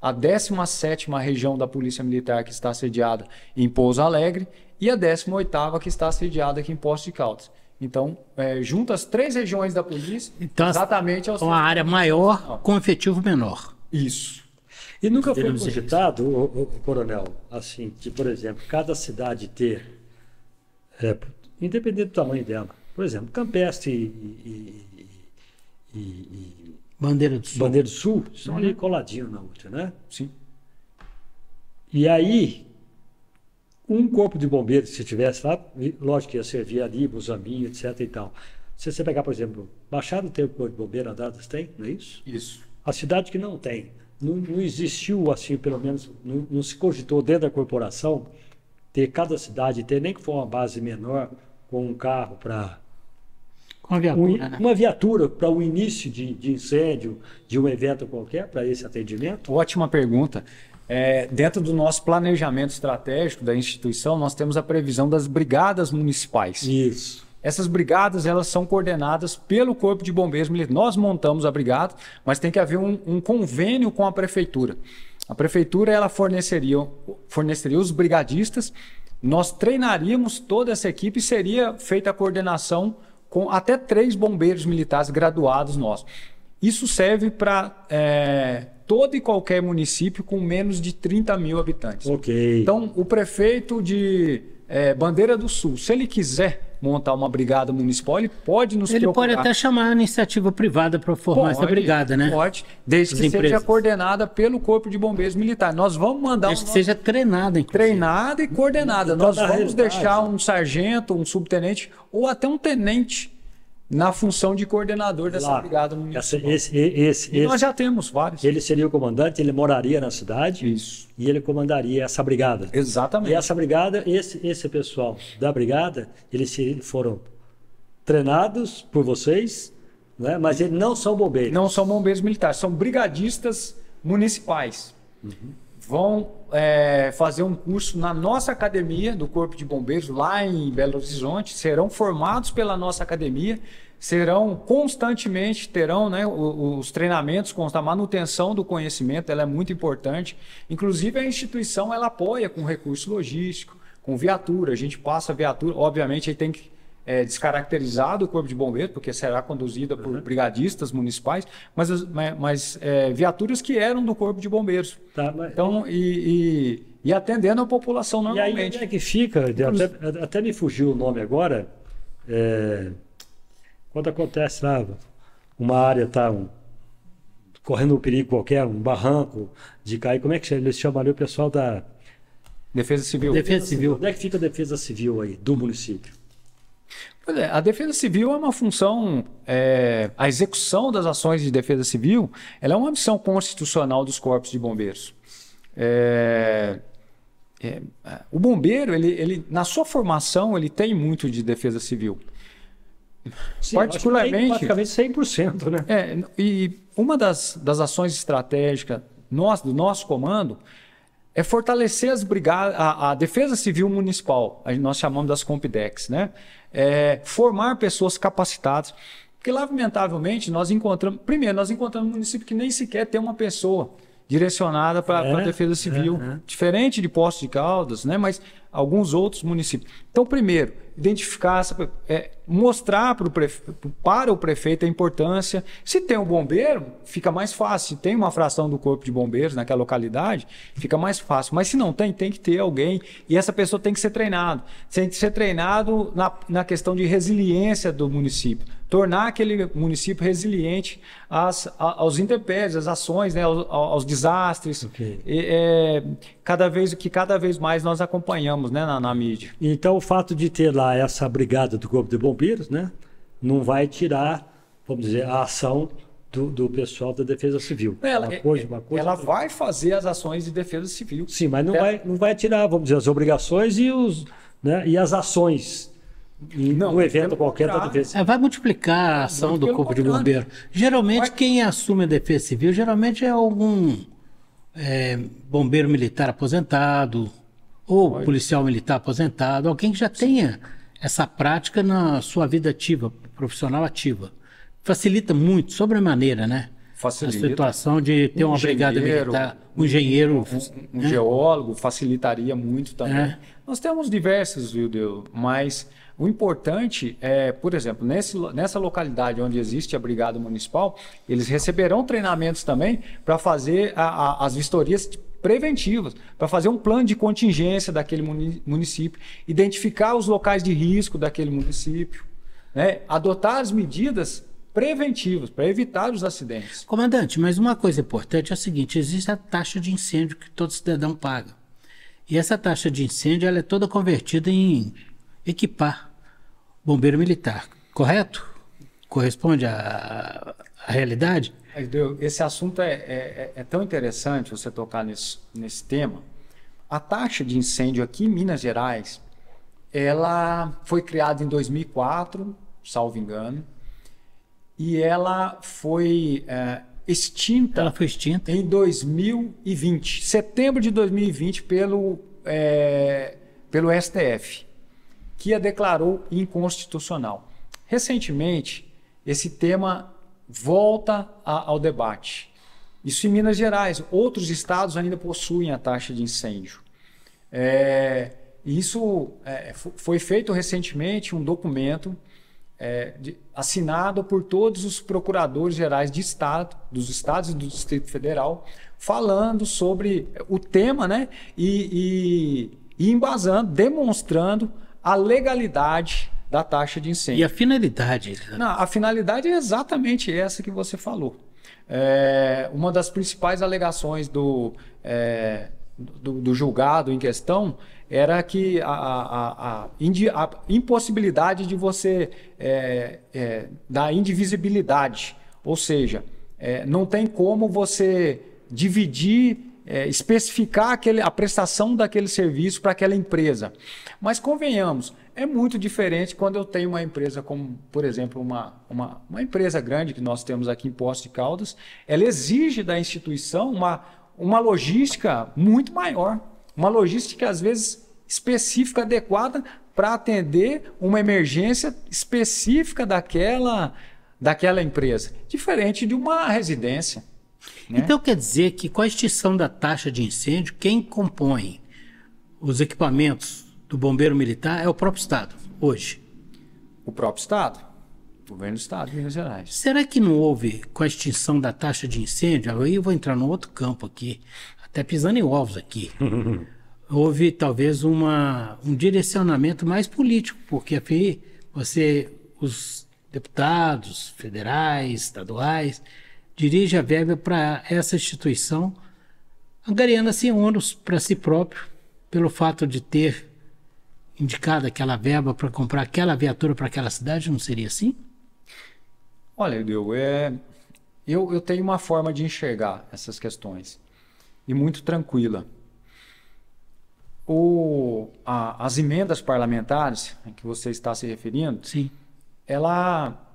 a 17 sétima região da Polícia Militar, que está sediada em Pouso Alegre, e a 18 oitava que está sediada aqui em Posto de Caldas. Então, é, eh, junta as três regiões da polícia, então, exatamente ao é Uma área maior Não. com efetivo menor. Isso. E nunca foi cogitado, coronel, assim, que, por exemplo, cada cidade ter é, independente do tamanho dela. Por exemplo, Campestre e, e, e Bandeira do Sul. Bandeira do Sul uhum. ali coladinho na outra, né? Sim. E aí, um corpo de bombeiros, se tivesse lá, lógico que ia servir ali, Buzaminho, etc e tal. Se você pegar, por exemplo, Baixada tem o corpo de bombeiros, Andradas tem, não é isso? Isso. A cidade que não tem, não, não existiu assim, pelo menos, não, não se cogitou dentro da corporação ter cada cidade, ter nem que for uma base menor, com um carro para. Uma viatura, um, né? Uma viatura para o um início de, de, incêndio de um evento qualquer, para esse atendimento? Ótima pergunta. É, dentro do nosso planejamento estratégico da instituição, nós temos a previsão das brigadas municipais. Isso. Essas brigadas elas são coordenadas pelo Corpo de Bombeiros Nós montamos a brigada, mas tem que haver um, um convênio com a prefeitura. A prefeitura ela forneceria, forneceria os brigadistas, nós treinaríamos toda essa equipe e seria feita a coordenação com até três bombeiros militares graduados nossos. Isso serve para é, todo e qualquer município com menos de 30 mil habitantes. Ok. Então, o prefeito de é, Bandeira do Sul, se ele quiser, montar uma brigada municipal, ele pode nos ele procurar. Ele pode até chamar a iniciativa privada para formar pode, essa brigada, né? Pode, desde que empresas. seja coordenada pelo Corpo de Bombeiros Militar. Nós vamos mandar... Desde um que seja treinada, inclusive. Treinada e coordenada. Nós vamos deixar um sargento, um subtenente ou até um tenente na função de coordenador dessa lá, brigada municipal. Essa, esse, esse, e esse, nós já temos vários. Ele seria o comandante, ele moraria na cidade Isso. e ele comandaria essa brigada. Exatamente. E essa brigada, esse, esse pessoal da brigada, eles foram treinados por vocês, né? mas eles não são bombeiros. Não são bombeiros militares, são brigadistas municipais. Uhum vão é, fazer um curso na nossa academia do Corpo de Bombeiros, lá em Belo Horizonte, serão formados pela nossa academia, serão constantemente, terão né, os, os treinamentos com a manutenção do conhecimento, ela é muito importante. Inclusive, a instituição ela apoia com recurso logístico, com viatura, a gente passa viatura, obviamente, aí tem que é, descaracterizado o Corpo de Bombeiros, porque será conduzida por uhum. brigadistas municipais, mas, mas é, viaturas que eram do Corpo de Bombeiros. Tá, mas... Então, e, e, e, atendendo a população normalmente. E aí onde é que fica, até, até me fugiu o nome agora, é, quando acontece lá, uma área está um, correndo um perigo qualquer, um barranco de cair, como é que chama? eles chamam ali o pessoal da... Defesa Civil. Defesa Civil. Onde é que fica a Defesa Civil aí, do município? Pois é, a defesa civil é uma função, é, a execução das ações de defesa civil, ela é uma missão constitucional dos corpos de bombeiros. É, é, o bombeiro, ele, ele, na sua formação, ele tem muito de defesa civil. Sim, Particularmente. Praticamente 100%, né? É, e uma das, das ações estratégicas nós, do nosso comando é fortalecer as brigadas, a, a defesa civil municipal, nós chamamos das Compidex, né? é, formar pessoas capacitadas. Porque, lamentavelmente, nós encontramos. Primeiro, nós encontramos um município que nem sequer tem uma pessoa direcionada para é, a defesa civil. É, é. Diferente de Poços de Caldas, né? Mas alguns outros municípios. Então, primeiro, identificar, é, mostrar pro prefe... para o prefeito a importância. Se tem um bombeiro, fica mais fácil. Se tem uma fração do corpo de bombeiros naquela localidade, fica mais fácil. Mas se não tem, tem que ter alguém. E essa pessoa tem que ser treinado. Tem que ser treinado na, na questão de resiliência do município tornar aquele município resiliente às, aos intempéries, às ações, né, aos, aos desastres. Okay. E, é, cada vez que cada vez mais nós acompanhamos, né, na, na, mídia. Então o fato de ter lá essa brigada do corpo de bombeiros, né, não vai tirar, vamos dizer, a ação do, do, pessoal da defesa civil. É, ela, uma é, coisa, uma é, coisa, ela vai fazer as ações de defesa civil. Sim, mas não, ela... vai, não vai tirar, vamos dizer, as obrigações e, os, né, e as ações não, um evento qualquer da defesa civil. É, vai multiplicar a ação do corpo de bombeiro. Geralmente vai... quem assume a defesa civil geralmente é algum é, bombeiro militar aposentado ou policial militar aposentado, alguém que já Sim. tenha essa prática na sua vida ativa, profissional ativa. Facilita muito, sobremaneira, né? Facilita. A situação de ter um uma brigada militar, um engenheiro. Um, um né? geólogo facilitaria muito também. É. Nós temos diversos, viu, Deus, mas o importante é, por exemplo, nesse, nessa localidade onde existe a Brigada Municipal, eles receberão treinamentos também para fazer a, a, as vistorias preventivas, para fazer um plano de contingência daquele município, identificar os locais de risco daquele município, né? adotar as medidas preventivas para evitar os acidentes. Comandante, mas uma coisa importante é o seguinte: existe a taxa de incêndio que todo cidadão paga. E essa taxa de incêndio ela é toda convertida em equipar bombeiro militar, correto? Corresponde à, à realidade? Esse assunto é, é, é, tão interessante você tocar nesse, nesse tema. A taxa de incêndio aqui em Minas Gerais, ela foi criada em 2004, salvo engano, e ela foi é, extinta. Ela foi extinta em 2020, setembro de 2020, pelo é, pelo STF que a declarou inconstitucional. Recentemente, esse tema volta a, ao debate. Isso em Minas Gerais. Outros estados ainda possuem a taxa de incêndio. É, isso é, foi feito recentemente um documento é, de, assinado por todos os procuradores gerais de estado, dos estados e do Distrito Federal, falando sobre o tema, né? e, e, e embasando, demonstrando a legalidade da taxa de incêndio. E a finalidade? Não, a finalidade é exatamente essa que você falou. É, uma das principais alegações do, é, do, do, julgado em questão era que a, a, a, a impossibilidade de você é, é da indivisibilidade, ou seja, é, não tem como você dividir é, especificar aquele, a prestação daquele serviço para aquela empresa. Mas convenhamos, é muito diferente quando eu tenho uma empresa como, por exemplo, uma, uma, uma empresa grande que nós temos aqui em Poços de Caldas, ela exige da instituição uma, uma logística muito maior, uma logística às vezes específica, adequada para atender uma emergência específica daquela, daquela empresa, diferente de uma residência. Né? Então quer dizer que com a extinção da taxa de incêndio, quem compõe os equipamentos do bombeiro militar é o próprio Estado, hoje. O próprio Estado? O governo do Estado, Minas Gerais. Será que não houve, com a extinção da taxa de incêndio, aí eu vou entrar num outro campo aqui, até pisando em ovos aqui. houve talvez uma, um direcionamento mais político, porque aqui você, os deputados federais, estaduais, dirige a verba para essa instituição, angariando assim ônus para si próprio, pelo fato de ter indicado aquela verba para comprar aquela viatura para aquela cidade, não seria assim? Olha, Diogo, é... eu, eu tenho uma forma de enxergar essas questões, e muito tranquila. O, a, as emendas parlamentares a que você está se referindo, Sim. ela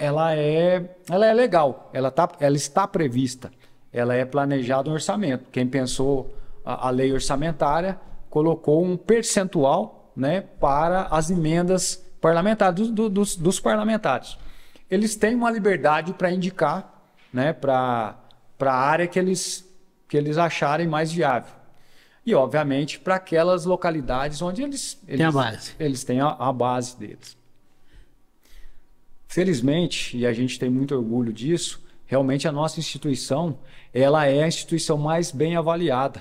ela é, ela é legal, ela, tá, ela está prevista, ela é planejada no orçamento. Quem pensou a, a lei orçamentária colocou um percentual né, para as emendas parlamentares, do, do, dos, dos parlamentares. Eles têm uma liberdade para indicar né, para a área que eles, que eles acharem mais viável. E, obviamente, para aquelas localidades onde eles, eles, Tem a base. eles têm a, a base deles. Felizmente, e a gente tem muito orgulho disso, realmente a nossa instituição ela é a instituição mais bem avaliada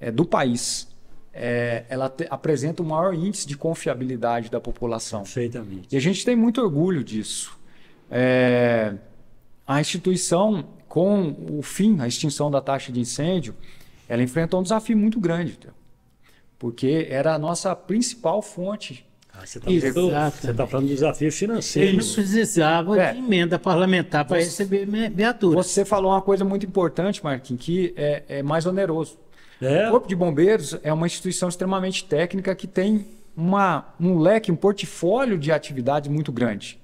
é, do país. É, ela te, apresenta o maior índice de confiabilidade da população. Perfeitamente. E a gente tem muito orgulho disso. É, a instituição, com o fim, a extinção da taxa de incêndio, ela enfrentou um desafio muito grande, porque era a nossa principal fonte ah, você está tá falando tá de desafio financeiro. Ele precisava é. de emenda parlamentar para receber viatura. Você falou uma coisa muito importante, Marquinhos, que é, é mais oneroso. É. O Corpo de Bombeiros é uma instituição extremamente técnica que tem uma, um leque, um portfólio de atividades muito grande.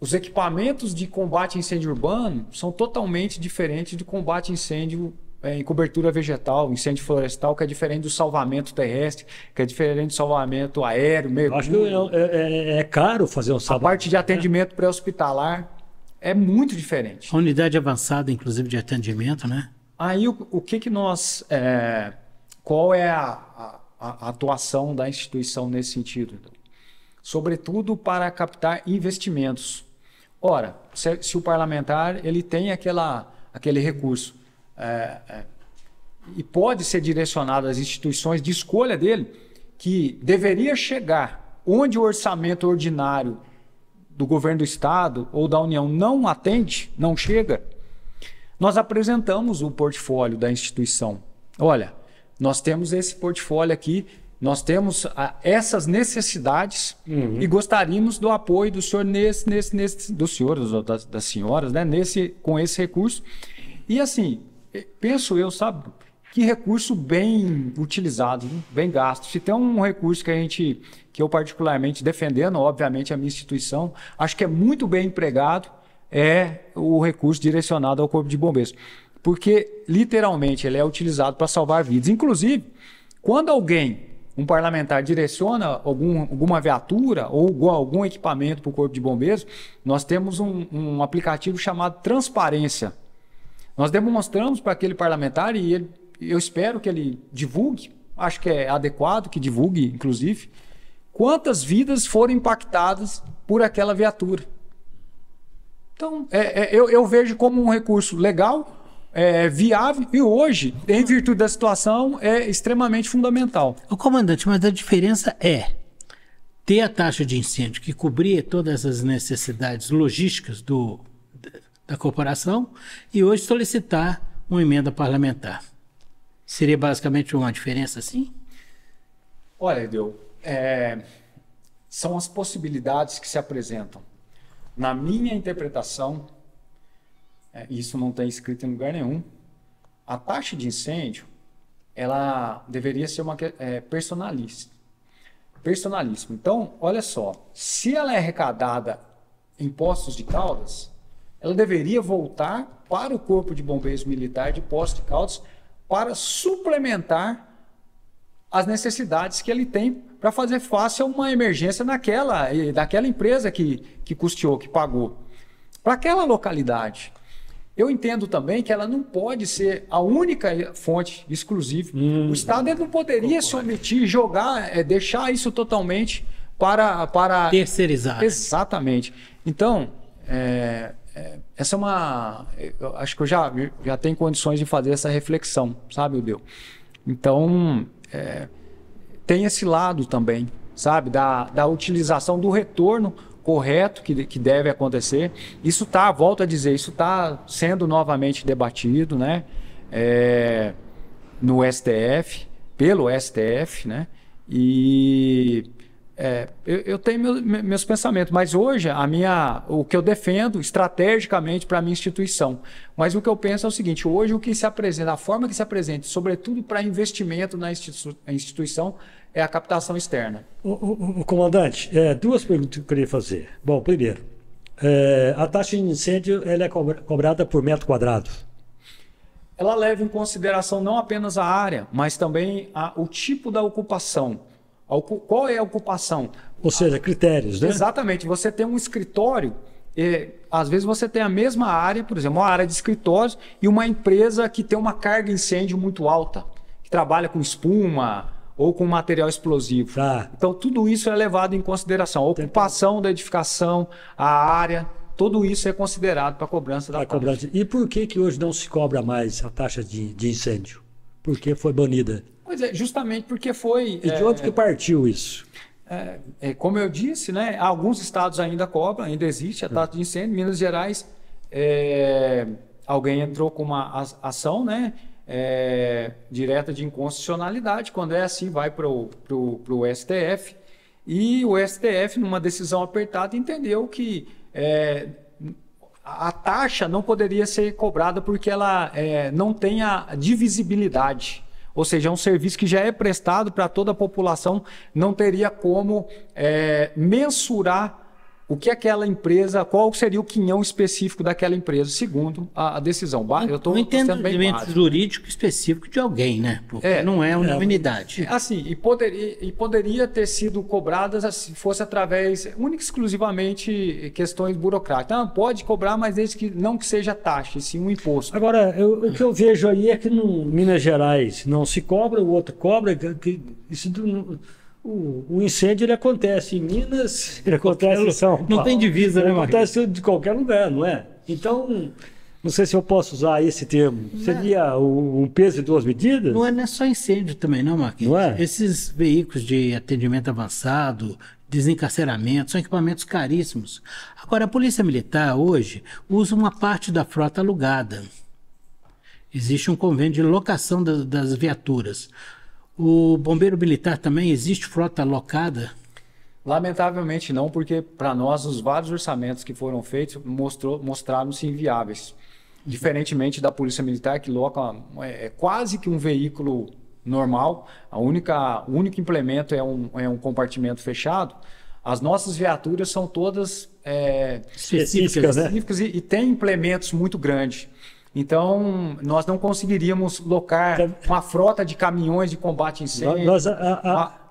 Os equipamentos de combate a incêndio urbano são totalmente diferentes de combate a incêndio é, em cobertura vegetal, incêndio florestal, que é diferente do salvamento terrestre, que é diferente do salvamento aéreo, meio. Acho que é é, é, é, é, caro fazer um salvamento. A parte de atendimento pré-hospitalar é muito diferente. A unidade avançada, inclusive, de atendimento, né? Aí o, o que, que nós. É, qual é a, a, a atuação da instituição nesse sentido? Sobretudo para captar investimentos. Ora, se, se o parlamentar ele tem aquela, aquele recurso é, é, e pode ser direcionado às instituições de escolha dele, que deveria chegar onde o orçamento ordinário do governo do estado ou da União não atende, não chega, nós apresentamos o portfólio da instituição. Olha, nós temos esse portfólio aqui, nós temos a, essas necessidades uhum. e gostaríamos do apoio do senhor nesse, nesse, nesse, do senhor, das, das senhoras, né? Nesse, com esse recurso. E assim, é, penso eu, sabe, que recurso bem utilizado, bem gasto. Se tem um recurso que a gente, que eu particularmente defendendo, obviamente a minha instituição, acho que é muito bem empregado, é o recurso direcionado ao Corpo de Bombeiros. Porque literalmente ele é utilizado para salvar vidas. Inclusive, quando alguém, um parlamentar, direciona algum, alguma viatura ou algum, algum equipamento para o Corpo de Bombeiros, nós temos um, um aplicativo chamado Transparência nós demonstramos para aquele parlamentar e ele, eu espero que ele divulgue, acho que é adequado que divulgue, inclusive, quantas vidas foram impactadas por aquela viatura. Então, é, é, eu, eu, vejo como um recurso legal, é, viável e hoje, em virtude da situação, é extremamente fundamental. O comandante, mas a diferença é ter a taxa de incêndio que cobria todas as necessidades logísticas do da corporação e hoje solicitar uma emenda parlamentar. Seria basicamente uma diferença assim? Olha, Edeu, é, são as possibilidades que se apresentam. Na minha interpretação, é, isso não tem escrito em lugar nenhum, a taxa de incêndio ela deveria ser uma é, personalista. Personalismo. Então, olha só, se ela é arrecadada em postos de caudas, ela deveria voltar para o Corpo de Bombeiros Militar de Posto de Caldas para suplementar as necessidades que ele tem para fazer face a uma emergência naquela, eh, daquela empresa que, que custeou, que pagou. Para aquela localidade. Eu entendo também que ela não pode ser a única fonte exclusiva. Hum, o Estado não poderia concordo. se omitir, jogar, é, deixar isso totalmente para, para. Terceirizar. Exatamente. Então, é, é, essa é uma. Eu acho que eu já, já tenho condições de fazer essa reflexão, sabe, Udeu? Então, é, tem esse lado também, sabe? Da, da utilização do retorno correto que, que deve acontecer. Isso está, volto a dizer, isso está sendo novamente debatido, né? É, no STF, pelo STF, né? E é, eu, eu, tenho meu, meus pensamentos, mas hoje a minha, o que eu defendo estrategicamente para a minha instituição. Mas o que eu penso é o seguinte: hoje o que se apresenta, a forma que se apresenta, sobretudo para investimento na institu instituição, é a captação externa. O, o, o comandante, é, duas perguntas que eu queria fazer. Bom, primeiro, é, a taxa de incêndio ela é cobrada por metro quadrado ela leva em consideração não apenas a área, mas também a, o tipo da ocupação. Qual é a ocupação? Ou seja, critérios, né? Exatamente. Você tem um escritório, é, às vezes você tem a mesma área, por exemplo, uma área de escritórios e uma empresa que tem uma carga incêndio muito alta, que trabalha com espuma ou com material explosivo. Tá. Então, tudo isso é levado em consideração. A ocupação da edificação, a área, tudo isso é considerado para a cobrança da A taxa. Cobrança. E por que, que hoje não se cobra mais a taxa de, de incêndio? Porque foi banida. Pois é, justamente porque foi. E de é, onde que partiu isso? É, é, como eu disse, né, alguns estados ainda cobram, ainda existe a hum. taxa de incêndio. Minas Gerais, é, alguém entrou com uma ação né, é, direta de inconstitucionalidade. Quando é assim, vai para o STF. E o STF, numa decisão apertada, entendeu que é, a taxa não poderia ser cobrada porque ela é, não tem a divisibilidade. Ou seja, é um serviço que já é prestado para toda a população, não teria como é, mensurar o que aquela empresa, qual seria o quinhão específico daquela empresa, segundo a, a decisão. Eu estou entendendo bem jurídico específico de alguém, né? Porque é, não é uma é, unidade. Assim, e, poderia, e poderia ter sido cobrada se fosse através, única e exclusivamente eh, questões burocráticas. Então pode cobrar, mas desde que não que seja taxa, e sim um imposto. Agora, eu, o que eu vejo aí é que no Minas Gerais não se cobra, o outro cobra, que, isso não o, incêndio ele acontece em Minas, ele acontece em São Paulo. Não tem divisa, né, Marcos? Acontece de qualquer lugar, não é? Então, não sei se eu posso usar esse termo. Não é. Seria um peso e duas medidas? Não é, não é só incêndio também, não, Marquinhos. Não é? Esses veículos de atendimento avançado, desencarceramento, são equipamentos caríssimos. Agora, a Polícia Militar hoje usa uma parte da frota alugada. Existe um convênio de locação das, das viaturas. O bombeiro militar também existe frota locada? Lamentavelmente não, porque para nós os vários orçamentos que foram feitos mostraram-se inviáveis. Diferentemente da Polícia Militar, que loca é, é, quase que um veículo normal, a única, o único implemento é um, é um compartimento fechado. As nossas viaturas são todas é, específicas, específicas né? e, e têm implementos muito grandes. Então, nós não conseguiríamos locar então, uma frota de caminhões de combate incêndio. Nós, a, a, a...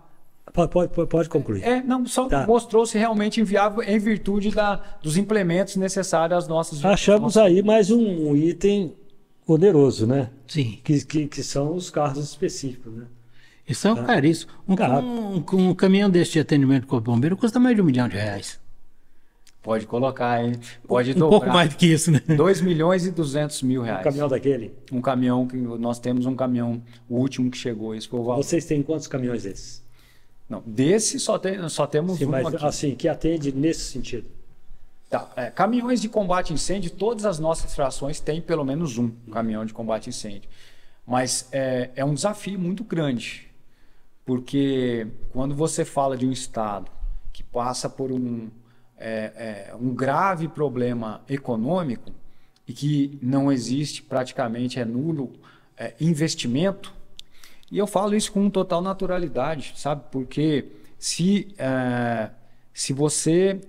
Pode, pode, pode, concluir. É, não, só tá. mostrou-se realmente inviável em virtude da, dos implementos necessários às nossas. Achamos nossas... aí mais um item oneroso, né? Sim. Que, que, que são os carros específicos, né? é são tá. Um, um, tá. um, um, caminhão desse de atendimento com o bombeiro custa mais de um milhão de reais. Pode colocar, hein? Pode um dobrar. Um pouco mais do que isso, né? 2 milhões e 200 mil reais. Um caminhão daquele? Um caminhão que nós temos um caminhão, o último que chegou, esse foi o valor. Vocês têm quantos caminhões desses? Não, desse só, tem, só temos Sim, um mas, aqui. assim, que atende nesse sentido. Tá, é, caminhões de combate a incêndio, todas as nossas frações têm pelo menos um caminhão de combate a incêndio. Mas é, é um desafio muito grande, porque quando você fala de um estado que passa por um é, é, um grave problema econômico e que não existe praticamente, é nulo é, investimento. E eu falo isso com total naturalidade, sabe? Porque se, é, se você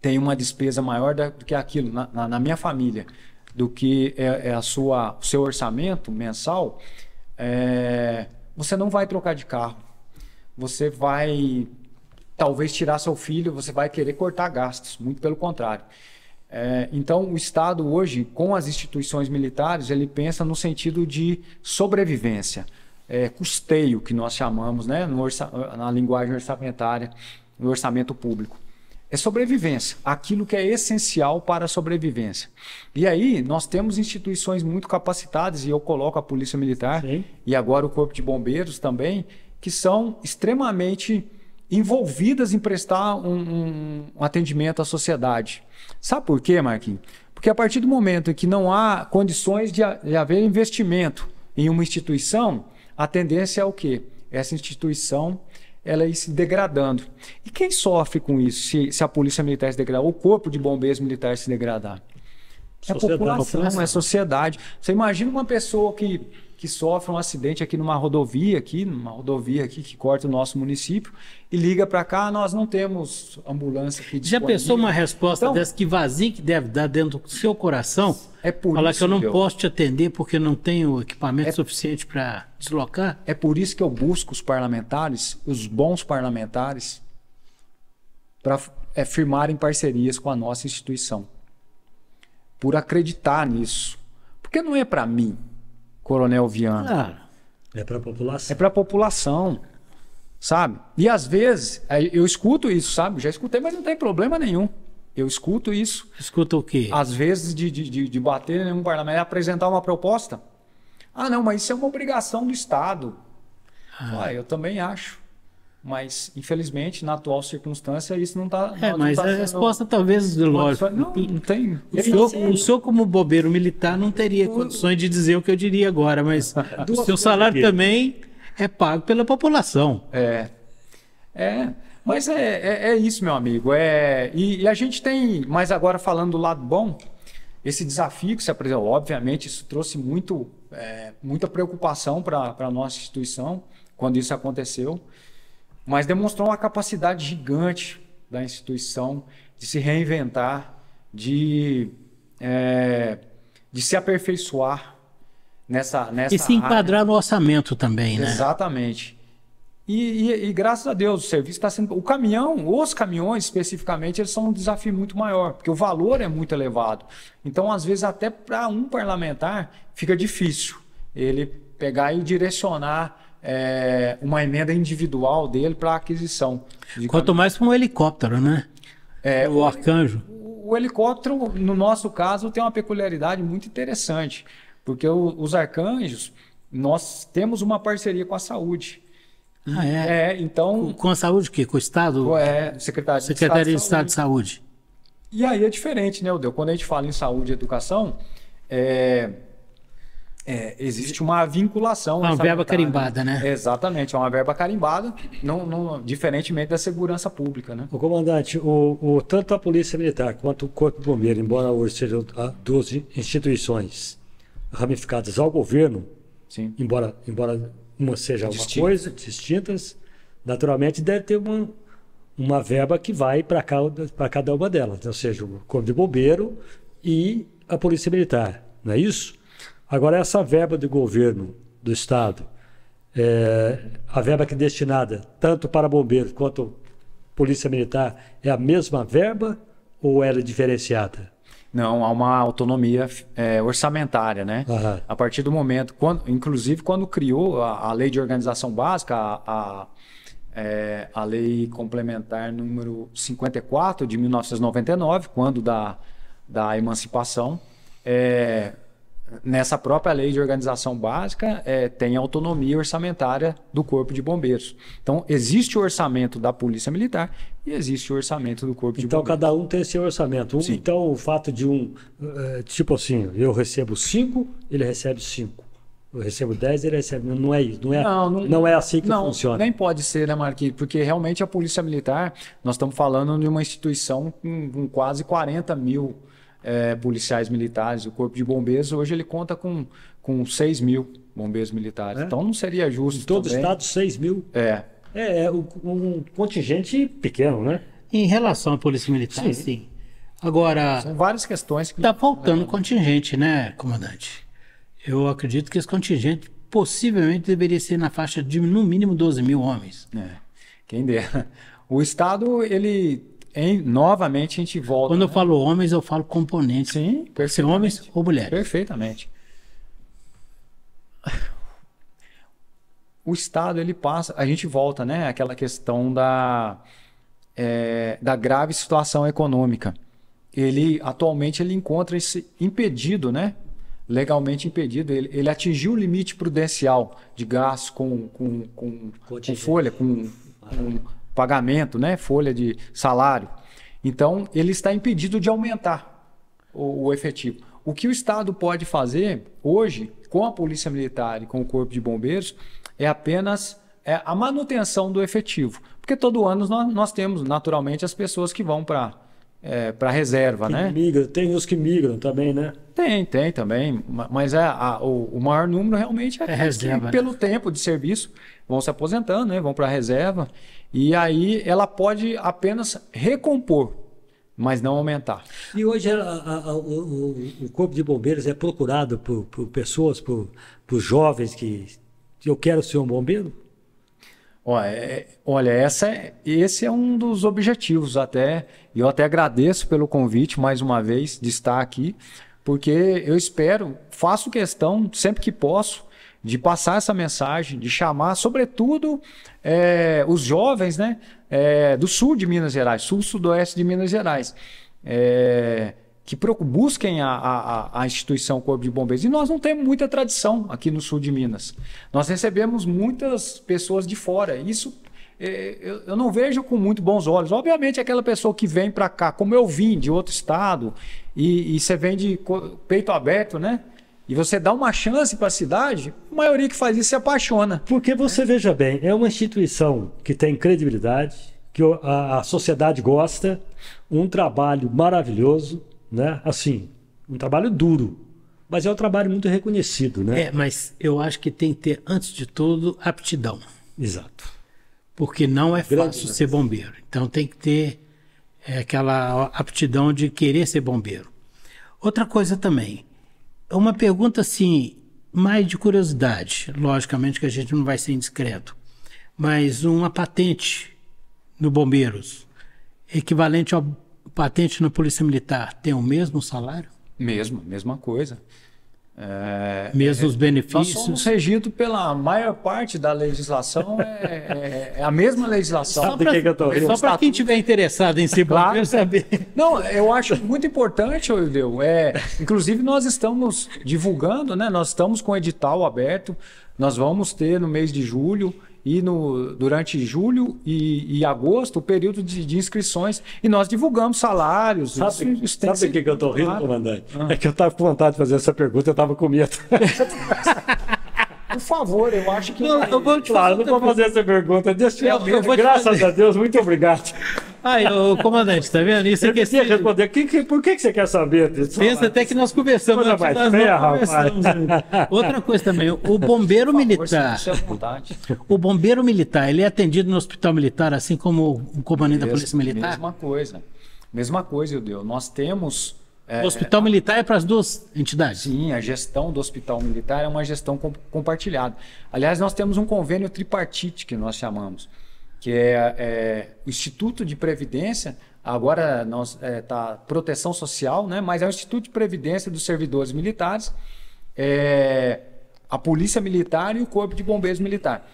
tem uma despesa maior do que aquilo, na, na, na minha família, do que é, é a sua, o seu orçamento mensal, é, você não vai trocar de carro. Você vai talvez tirar seu filho, você vai querer cortar gastos, muito pelo contrário. É, então, o Estado hoje, com as instituições militares, ele pensa no sentido de sobrevivência, é, custeio, que nós chamamos né, na linguagem orçamentária, no orçamento público. É sobrevivência, aquilo que é essencial para a sobrevivência. E aí, nós temos instituições muito capacitadas, e eu coloco a Polícia Militar Sim. e agora o Corpo de Bombeiros também, que são extremamente envolvidas em prestar um, um, um atendimento à sociedade. Sabe por quê, Marquinhos? Porque a partir do momento em que não há condições de, haver investimento em uma instituição, a tendência é o quê? Essa instituição ela ir se degradando. E quem sofre com isso, se, se a polícia militar se degradar, ou o corpo de bombeiros militares se degradar? É, é população, é sociedade. Você imagina uma pessoa que, que sofre um acidente aqui numa rodovia, aqui, numa rodovia aqui que corta o nosso município, e liga para cá, nós não temos ambulância aqui Já pensou uma resposta então, dessa que vazia que deve dar dentro do seu coração? É por Falar isso que eu não que eu... posso te atender porque não tenho equipamento é... suficiente para deslocar? É por isso que eu busco os parlamentares, os bons parlamentares, para é, firmarem parcerias com a nossa instituição por acreditar nisso. Porque não é para mim, Coronel Viana. Claro. É para a população. É para a população. Sabe? E às vezes, é, eu escuto isso, sabe? Já escutei, mas não tem problema nenhum. Eu escuto isso. Escuta o quê? Às vezes, de, de, de bater em um parlamento e apresentar uma proposta. Ah, não, mas isso é uma obrigação do Estado. Ah. Ah, eu também acho. Mas, infelizmente, na atual circunstância, isso não está. É, mas tá a é sendo... resposta talvez, lógico. Não, não tem. O senhor, o senhor, como bombeiro militar, não teria condições de dizer o que eu diria agora, mas o seu salário também é pago pela população. É. É. Mas é, é, é isso, meu amigo. É, e, e, a gente tem, mas agora falando do lado bom, esse desafio que se apresentou, obviamente, isso trouxe muito, é, muita preocupação para a nossa instituição quando isso aconteceu mas demonstrou uma capacidade gigante da instituição de se reinventar, de, é, de se aperfeiçoar nessa, nessa E se enquadrar área. no orçamento também, né? Exatamente. E, e, e graças a Deus o serviço está sendo. O caminhão, os caminhões especificamente, eles são um desafio muito maior, porque o valor é muito elevado. Então, às vezes, até para um parlamentar, fica difícil ele pegar e direcionar é, uma emenda individual dele para aquisição. De Quanto caminhão. mais para um helicóptero, né? É, o, o arcanjo. O, o helicóptero, no nosso caso, tem uma peculiaridade muito interessante, porque o, os arcanjos, nós temos uma parceria com a saúde. Ah, é? é então... Com, com, a saúde o quê? Com o Estado? É, Secretaria, Secretaria de, Estado de, Estado de Saúde. E aí é diferente, né, Odeu? Quando a gente fala em saúde e educação, é, é, existe uma vinculação. Uma verba carimbada, né? Exatamente, é uma verba carimbada, não, não, diferentemente da segurança pública, né? O comandante, o, o, tanto a Polícia Militar quanto o Corpo de Bombeiro, embora hoje sejam ah, duas instituições ramificadas ao governo, Sim. Embora, embora uma seja Distinto. uma coisa, distintas, naturalmente deve ter uma, uma verba que vai para cada, cada uma delas, ou seja, o Corpo de Bombeiro e a Polícia Militar, não é isso? Agora, essa verba do governo do Estado, é, a verba que é destinada tanto para bombeiros quanto polícia militar, é a mesma verba ou ela é diferenciada? Não, há uma autonomia é, orçamentária, né? Uhum. A partir do momento, quando, inclusive quando criou a, a lei de organização básica, a, a, é, a, lei complementar número 54 de 1999, quando da, da emancipação, é, nessa própria lei de organização básica, é, tem autonomia orçamentária do Corpo de Bombeiros. Então, existe o orçamento da Polícia Militar e existe o orçamento do Corpo de então, Bombeiros. Então, cada um tem seu orçamento. Um, então, o fato de um. Eh, tipo assim, eu recebo cinco, ele recebe cinco. Eu recebo 10, ele recebe. Não é isso. Não é, não, não, não é assim que não, funciona. Nem pode ser, né, Marquinhos? Porque realmente a Polícia Militar, nós estamos falando de uma instituição com, com quase 40 mil é, policiais militares, o Corpo de Bombeiros, hoje ele conta com, com 6 mil bombeiros militares. É? Então não seria justo. Em todo também. estado, 6 mil? É. É, é um, contingente pequeno, né? Em relação à Polícia Militar, sim. sim. Agora. São várias questões que. Está faltando é. contingente, né, comandante? Eu acredito que esse contingente possivelmente deveria ser na faixa de no mínimo 12 mil homens. É. Quem dera. O Estado, ele em, novamente a gente volta. Quando né? eu falo homens, eu falo componentes. Sim, se homens ou mulheres. Perfeitamente. O Estado, ele passa. A gente volta, né? Aquela questão da, é, da grave situação econômica. Ele, atualmente, ele encontra-se impedido, né? legalmente impedido. Ele, ele, atingiu o limite prudencial de gás com, com, com, com folha, com, com pagamento, né? Folha de salário. Então, ele está impedido de aumentar o, o efetivo. O que o Estado pode fazer hoje, com a Polícia Militar e com o Corpo de Bombeiros, é apenas é, a manutenção do efetivo. Porque todo ano nós, nós temos, naturalmente, as pessoas que vão para é, para reserva, que né? Migra. Tem os que migram também, né? Tem, tem também. Mas é a, o, o, maior número realmente é, é reserva, que, né? pelo tempo de serviço, vão se aposentando, né? Vão para a reserva. E aí ela pode apenas recompor, mas não aumentar. E hoje a, o, o, Corpo de Bombeiros é procurado por, por pessoas, por, por jovens que. Eu quero ser um bombeiro? É, olha, essa é, esse é um dos objetivos até. E eu até agradeço pelo convite mais uma vez de estar aqui, porque eu espero, faço questão sempre que posso de passar essa mensagem, de chamar, sobretudo é, os jovens, né, é, do sul de Minas Gerais, sul-sudoeste de Minas Gerais. É, que busquem a, a, a, instituição Corpo de Bombeiros. E nós não temos muita tradição aqui no sul de Minas. Nós recebemos muitas pessoas de fora. Isso é, eu, eu não vejo com muito bons olhos. Obviamente, aquela pessoa que vem para cá, como eu vim de outro estado, e, e você vem de peito aberto, né? e você dá uma chance para a cidade, a maioria que faz isso se apaixona. Porque você, é. veja bem, é uma instituição que tem credibilidade, que a, a sociedade gosta, um trabalho maravilhoso, né? Assim, um trabalho duro, mas é um trabalho muito reconhecido, né? É, mas eu acho que tem que ter, antes de tudo, aptidão. Exato. Porque não é Grande, fácil ser bombeiro. Então tem que ter é, aquela aptidão de querer ser bombeiro. Outra coisa também, uma pergunta assim, mais de curiosidade, logicamente que a gente não vai ser indiscreto, mas uma patente no Bombeiros, equivalente ao patente na Polícia Militar tem o mesmo salário? Mesmo, mesma coisa. É, Mesmos é, benefícios? Nós somos regidos pela maior parte da legislação, é, é, é a mesma legislação. Só para que que quem estiver interessado em se claro. saber. Não, eu acho muito importante, Oildeu. É, inclusive, nós estamos divulgando, né, nós estamos com o edital aberto, nós vamos ter no mês de julho e no, durante julho e, e agosto, o período de, de, inscrições, e nós divulgamos salários. Sabe o que, sabe que, que eu estou rindo, comandante? Ah. É que eu estava com vontade de fazer essa pergunta, eu estava com medo. Por favor, eu acho que. Não, eu vou te falar fazer. Não vou fazer essa pergunta. Deus te eu, eu Graças a Deus, muito obrigado. Aí, o comandante, tá vendo? Isso eu é, é responder. Que, que, por que, que você quer saber disso? Pensa até que nós conversamos. Coisa mais nós feia, rapaz. Outra coisa também, o bombeiro favor, militar. É o bombeiro militar, ele é atendido no hospital militar, assim como o comandante da Polícia Militar? Mesma coisa. Mesma coisa, Deus Nós temos é, o hospital militar é para as duas entidades? Sim, a gestão do hospital militar é uma gestão comp compartilhada. Aliás, nós temos um convênio tripartite que nós chamamos, que é, é o Instituto de Previdência, agora nós é, tá, Proteção Social, né? mas é o Instituto de Previdência dos Servidores Militares, é, a Polícia Militar e o Corpo de Bombeiros Militar.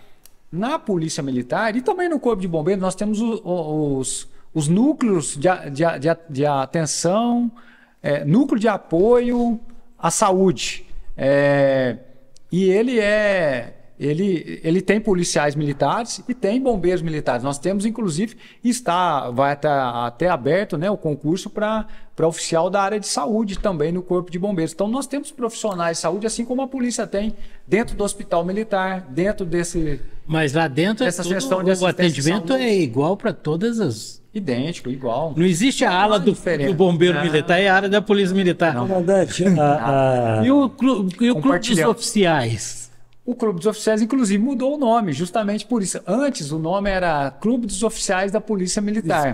Na Polícia Militar e também no Corpo de Bombeiros, nós temos o, o, os, os núcleos de, de, de, de atenção é, núcleo de apoio à saúde. É, e ele é ele, ele tem policiais militares e tem bombeiros militares. Nós temos, inclusive, está, vai até, até aberto né, o concurso para oficial da área de saúde também no Corpo de Bombeiros. Então, nós temos profissionais de saúde, assim como a polícia tem, dentro do hospital militar, dentro desse. Mas lá dentro essa é tudo, de o atendimento é igual para todas as. Idêntico, igual. Não existe a ala é do, do bombeiro militar e a área da polícia militar. Não. Comandante, E o, clu, e o clube dos oficiais? o Clube dos Oficiais, inclusive, mudou o nome, justamente por isso. Antes o nome era Clube dos Oficiais da Polícia Militar.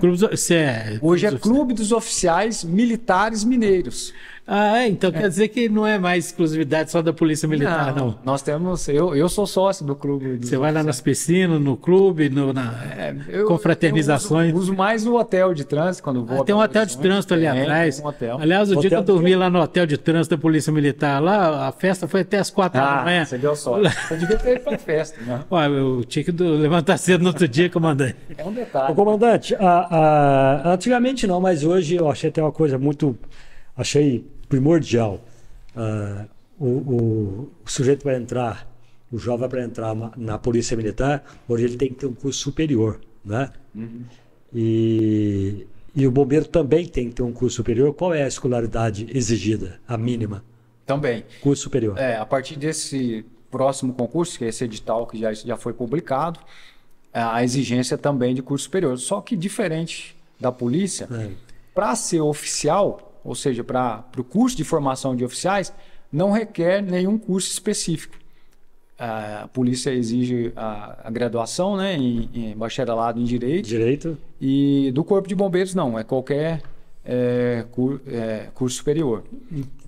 é, Hoje é Clube dos Oficiais Militares Mineiros. Ah, é? Então quer é. dizer que não é mais exclusividade só da Polícia Militar, não? não. Nós temos, eu, eu sou sócio do clube. Do Você vai lá nas piscinas, no clube, no, na é, eu, confraternizações? Eu uso, uso, mais o hotel de trânsito quando vou. Ah, tem um hotel de né? trânsito ali é, atrás. Um hotel. Aliás, o hotel dia que eu dormi lá no hotel de trânsito da Polícia Militar, lá a festa foi até as quatro ah, da manhã. Você deu sorte. Você devia ter ido festa, né? Ué, eu tinha que levantar cedo no outro dia, comandante. É um detalhe. Ô, comandante, a, a, antigamente não, mas hoje eu achei até uma coisa muito. Achei primordial. Uh, o, o, o, sujeito vai entrar, o jovem para entrar na polícia militar, hoje ele tem que ter um curso superior, né? Uhum. E, e o bombeiro também tem que ter um curso superior. Qual é a escolaridade exigida, a mínima? Também. Curso superior. É, a partir desse próximo concurso, que é esse edital que já, já foi publicado, a exigência também de curso superior. Só que diferente da polícia, é. para ser oficial, ou seja, para o curso de formação de oficiais, não requer nenhum curso específico. A polícia exige a, a graduação né, em, em, bacharelado em Direito. Direito. E do Corpo de Bombeiros, não. É qualquer é, cur, é, curso superior.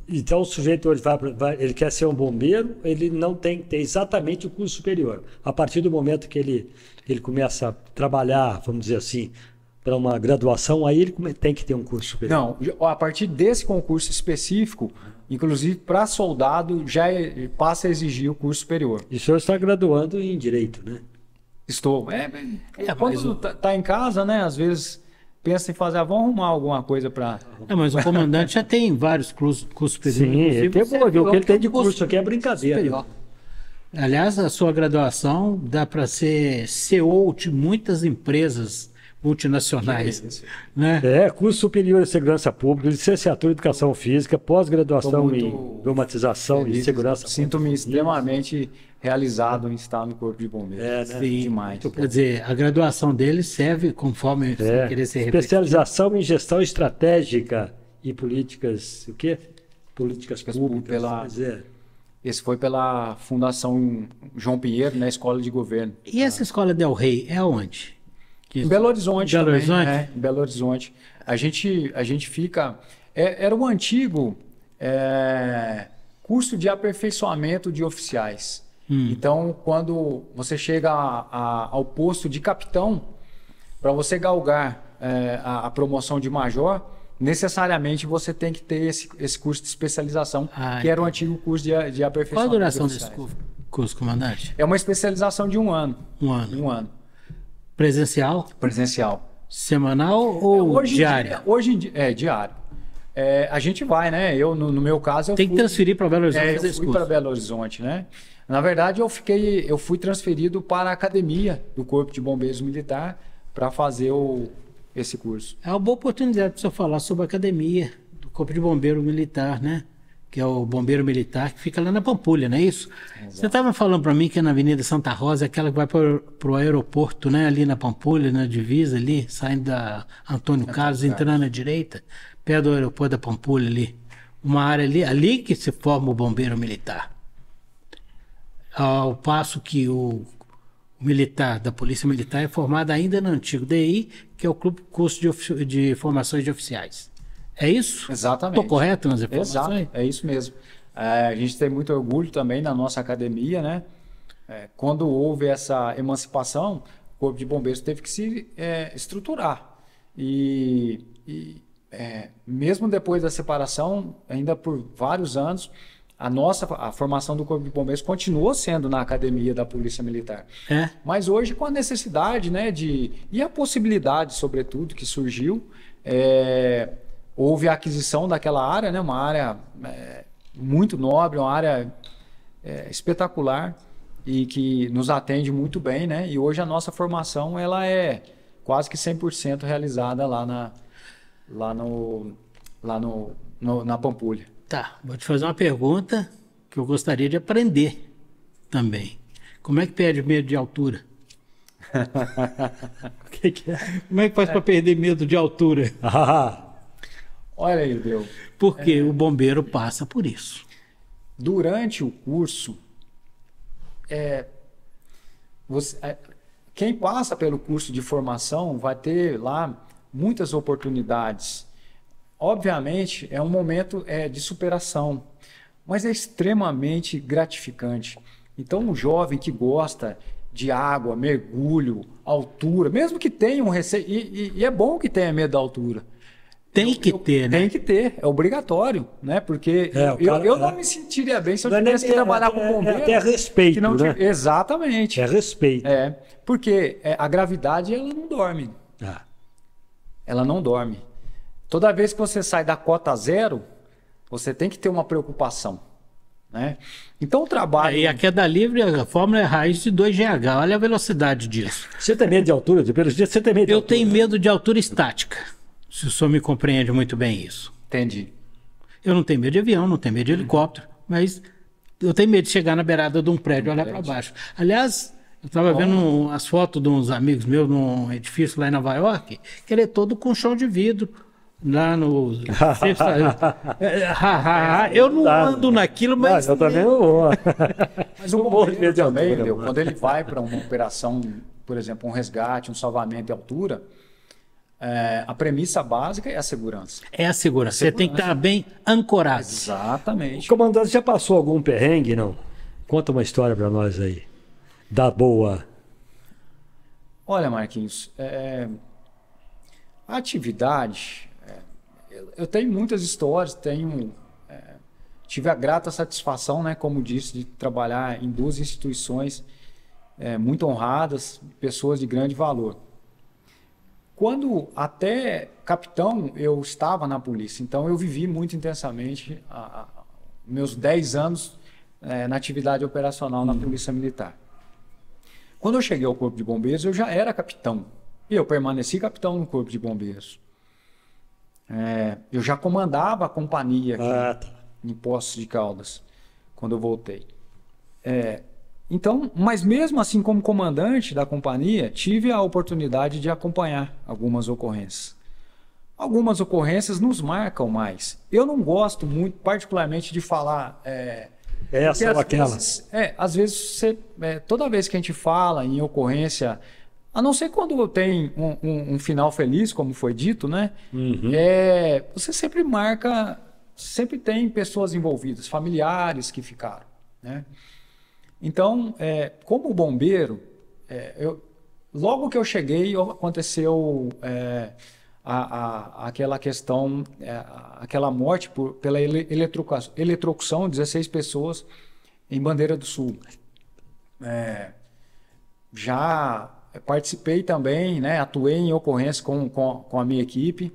Então, o sujeito hoje vai, vai, ele quer ser um bombeiro, ele não tem que ter exatamente o curso superior. A partir do momento que ele, ele começa a trabalhar, vamos dizer assim, para uma graduação, aí ele tem que ter um curso superior. Não, a partir desse concurso específico, inclusive para soldado, já é, passa a exigir o curso superior. E o senhor está graduando em direito, né? Estou. É, é, é quando está tá em casa, né? Às vezes pensa em fazer, ah, vamos arrumar alguma coisa para. É, mas o comandante já tem vários cursos, cursos superiores. Sim, até bom, O que ele tem de curso, curso aqui é brincadeira. Aliás, a sua graduação dá para ser CEO de muitas empresas multinacionais. É, né? é, curso superior em segurança pública, licenciatura em educação física, pós-graduação em automatização e segurança Sinto-me extremamente realizado em estar no Corpo de Bombeiros. É, né? Sim, demais. Quer dizer, a graduação dele serve conforme é. querer ser Especialização repetido. em gestão estratégica e políticas, o quê? Políticas, políticas públicas. Pela... Esse foi pela Fundação João Pinheiro, na né? Escola de Governo. E essa Escola Del Rey é onde? Que... Belo Horizonte. Belo também, Horizonte? É, Belo Horizonte. A gente, a gente fica. É, era o um antigo é, curso de aperfeiçoamento de oficiais. Hum. Então, quando você chega a, a, ao posto de capitão, para você galgar é, a, a promoção de major, necessariamente você tem que ter esse, esse curso de especialização, ah, que era o um antigo curso de, de aperfeiçoamento. Qual a duração desse curso, comandante? É uma especialização de um ano. Um ano. Um ano. Presencial? Presencial. Semanal ou é, hoje diária? Dia, hoje dia, é diário. É, a gente vai, né? Eu, no, no meu caso, Tem fui, que transferir para Belo Horizonte. É, eu fui para Belo Horizonte, né? Na verdade, eu fiquei, eu fui transferido para a academia do Corpo de Bombeiros Militar para fazer o, esse curso. É uma boa oportunidade para você falar sobre a academia do Corpo de Bombeiro Militar, né? que é o bombeiro militar, que fica lá na Pampulha, não é isso? Exato. Você estava falando para mim que é na Avenida Santa Rosa, aquela que vai para o aeroporto, né? Ali na Pampulha, na divisa ali, saindo da Antônio Carlos, entrando à direita, perto do aeroporto da Pampulha ali. Uma área ali, ali que se forma o bombeiro militar. Ao passo que o militar, da Polícia Militar, é formado ainda no antigo DI, que é o Clube Curso de, de Formações de Oficiais. É isso? Exatamente. Estou correto nas informações? Exato, é isso mesmo. É, a gente tem muito orgulho também na nossa academia, né? É, quando houve essa emancipação, o Corpo de Bombeiros teve que se é, estruturar. E, e é, mesmo depois da separação, ainda por vários anos, a nossa a formação do Corpo de Bombeiros continuou sendo na academia da Polícia Militar. É. Mas hoje, com a necessidade, né, de. E a possibilidade, sobretudo, que surgiu, é, houve a aquisição daquela área, né? Uma área é, muito nobre, uma área é, espetacular e que nos atende muito bem, né? E hoje a nossa formação ela é quase que 100% realizada lá na lá no lá no, no, na Pampulha. Tá, vou te fazer uma pergunta que eu gostaria de aprender também. Como é que perde medo de altura? que que é? Como é que faz é. para perder medo de altura? Olha aí, Deu. Porque é... o bombeiro passa por isso. Durante o curso, é, você, é, quem passa pelo curso de formação vai ter lá muitas oportunidades. Obviamente, é um momento é, de superação, mas é extremamente gratificante. Então, um jovem que gosta de água, mergulho, altura, mesmo que tenha um receio, e, e, e é bom que tenha medo da altura, tem que eu, ter, né? Tem que ter, é obrigatório, né? Porque é, eu, cara, eu é. não me sentiria bem se eu é tivesse é, é, é que trabalhar com bombeiro. É é respeito, não, né? Exatamente. É respeito. É, porque a gravidade, ela não dorme. Ah. Ela não dorme. Toda vez que você sai da cota zero, você tem que ter uma preocupação. Né? Então o trabalho. É, e a queda livre, a fórmula é raiz de 2GH. Olha a velocidade disso. Você tem medo de altura, De Você tem medo de Eu altura, tenho né? medo de altura estática. Se o senhor me compreende muito bem isso. Entendi. Eu não tenho medo de avião, não tenho medo de helicóptero, mas eu tenho medo de chegar na beirada de um prédio e olhar para baixo. Aliás, eu estava vendo as fotos de uns amigos meus num edifício lá em Nova York, que ele é todo com chão de vidro. Lá no. É, é, eu não tá. ando naquilo, mas. Não, eu também não vou. mas o bombeiro também, quando ele vai para uma operação, por exemplo, um resgate, um salvamento de altura, é, a premissa básica é a segurança. É a segurança. Você tem que estar bem ancorado. Exatamente. O comandante, já passou algum perrengue, não? Conta uma história para nós aí. Da boa. Olha, Marquinhos, é... a é, atividade. É... Eu tenho muitas histórias, tenho. É, tive a grata satisfação, né, como disse, de trabalhar em duas instituições é, muito honradas, pessoas de grande valor. Quando até capitão eu estava na polícia, então eu vivi muito intensamente a, a, meus 10 anos é, na atividade operacional na uhum. Polícia Militar. Quando eu cheguei ao Corpo de Bombeiros, eu já era capitão. E eu permaneci capitão no Corpo de Bombeiros. É, eu já comandava a companhia aqui, ah, tá. em Poços de Caldas, quando eu voltei. É, então, mas mesmo assim, como comandante da companhia, tive a oportunidade de acompanhar algumas ocorrências. Algumas ocorrências nos marcam mais. Eu não gosto muito, particularmente, de falar. É, Essa é ou aquela. é, às vezes, você, é, toda vez que a gente fala em ocorrência, a não ser quando tem um, um, um final feliz, como foi dito, né? Uhum. É, você sempre marca, sempre tem pessoas envolvidas, familiares que ficaram, né? Então, é, como bombeiro, é, eu, logo que eu cheguei, aconteceu é, a, a, aquela questão, é, aquela morte por, pela ele, eletrocução, 16 pessoas em Bandeira do Sul. É, já participei também, né, atuei em ocorrências com, com, com a minha equipe,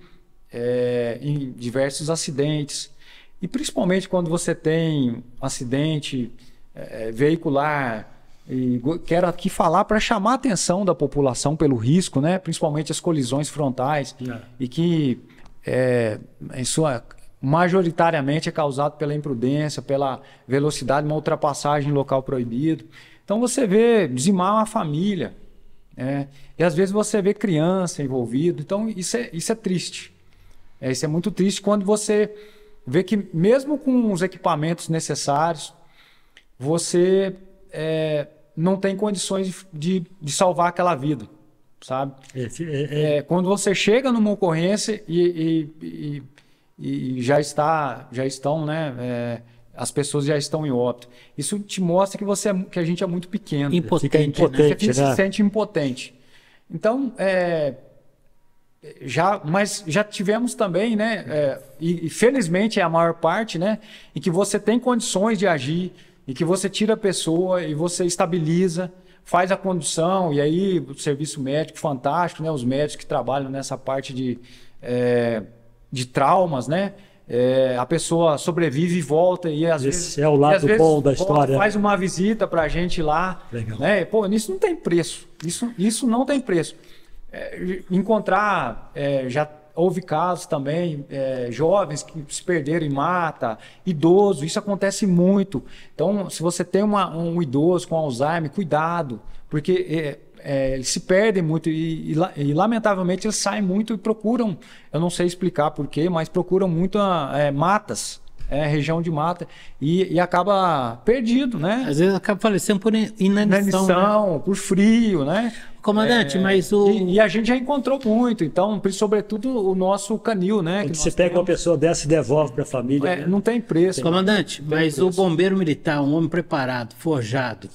é, em diversos acidentes. E principalmente quando você tem um acidente é, é, veicular e quero aqui falar para chamar a atenção da população pelo risco, né? principalmente as colisões frontais, é. e que é, em sua, majoritariamente é causado pela imprudência, pela velocidade, uma ultrapassagem em local proibido. Então você vê dizimar uma família, né? e às vezes você vê criança envolvida, então isso é, isso é triste. É, isso é muito triste quando você vê que, mesmo com os equipamentos necessários, você é, não tem condições de, de, salvar aquela vida, sabe? Esse, é, é, é... quando você chega numa ocorrência e, e, e, e já está, já estão, né? É, as pessoas já estão em óbito. Isso te mostra que você é, que a gente é muito pequeno. Impotente. Né? impotente né? Você né? se sente impotente. Então, já, mas já tivemos também, né? É, e, e, felizmente é a maior parte, né? Em que você tem condições de agir, e que você tira a pessoa e você estabiliza, faz a condução, e aí o serviço médico fantástico, né? Os médicos que trabalham nessa parte de, é, de traumas, né? É, a pessoa sobrevive e volta e às Esse vezes é o lado vezes, bom da história faz uma visita para a gente lá Legal. né pô isso não tem preço isso isso não tem preço é, encontrar é, já Houve casos também, é, jovens que se perderam em mata, idoso, isso acontece muito. Então, se você tem uma, um idoso com Alzheimer, cuidado, porque é, é eles se perdem muito e, e, e, lamentavelmente, eles saem muito e procuram, eu não sei explicar porquê, mas procuram muito ah, é, matas. É, região de mata e, e, acaba perdido, né? Às vezes acaba falecendo por inanição, inanição né? por frio, né? Comandante, é, mas o. E, e, a gente já encontrou muito, então, sobretudo o nosso canil, né? Que você pega temos. uma pessoa dessa e devolve para a família. É, né? Não tem preço. Né? Comandante, tem mas preço. o bombeiro militar, um homem preparado, forjado,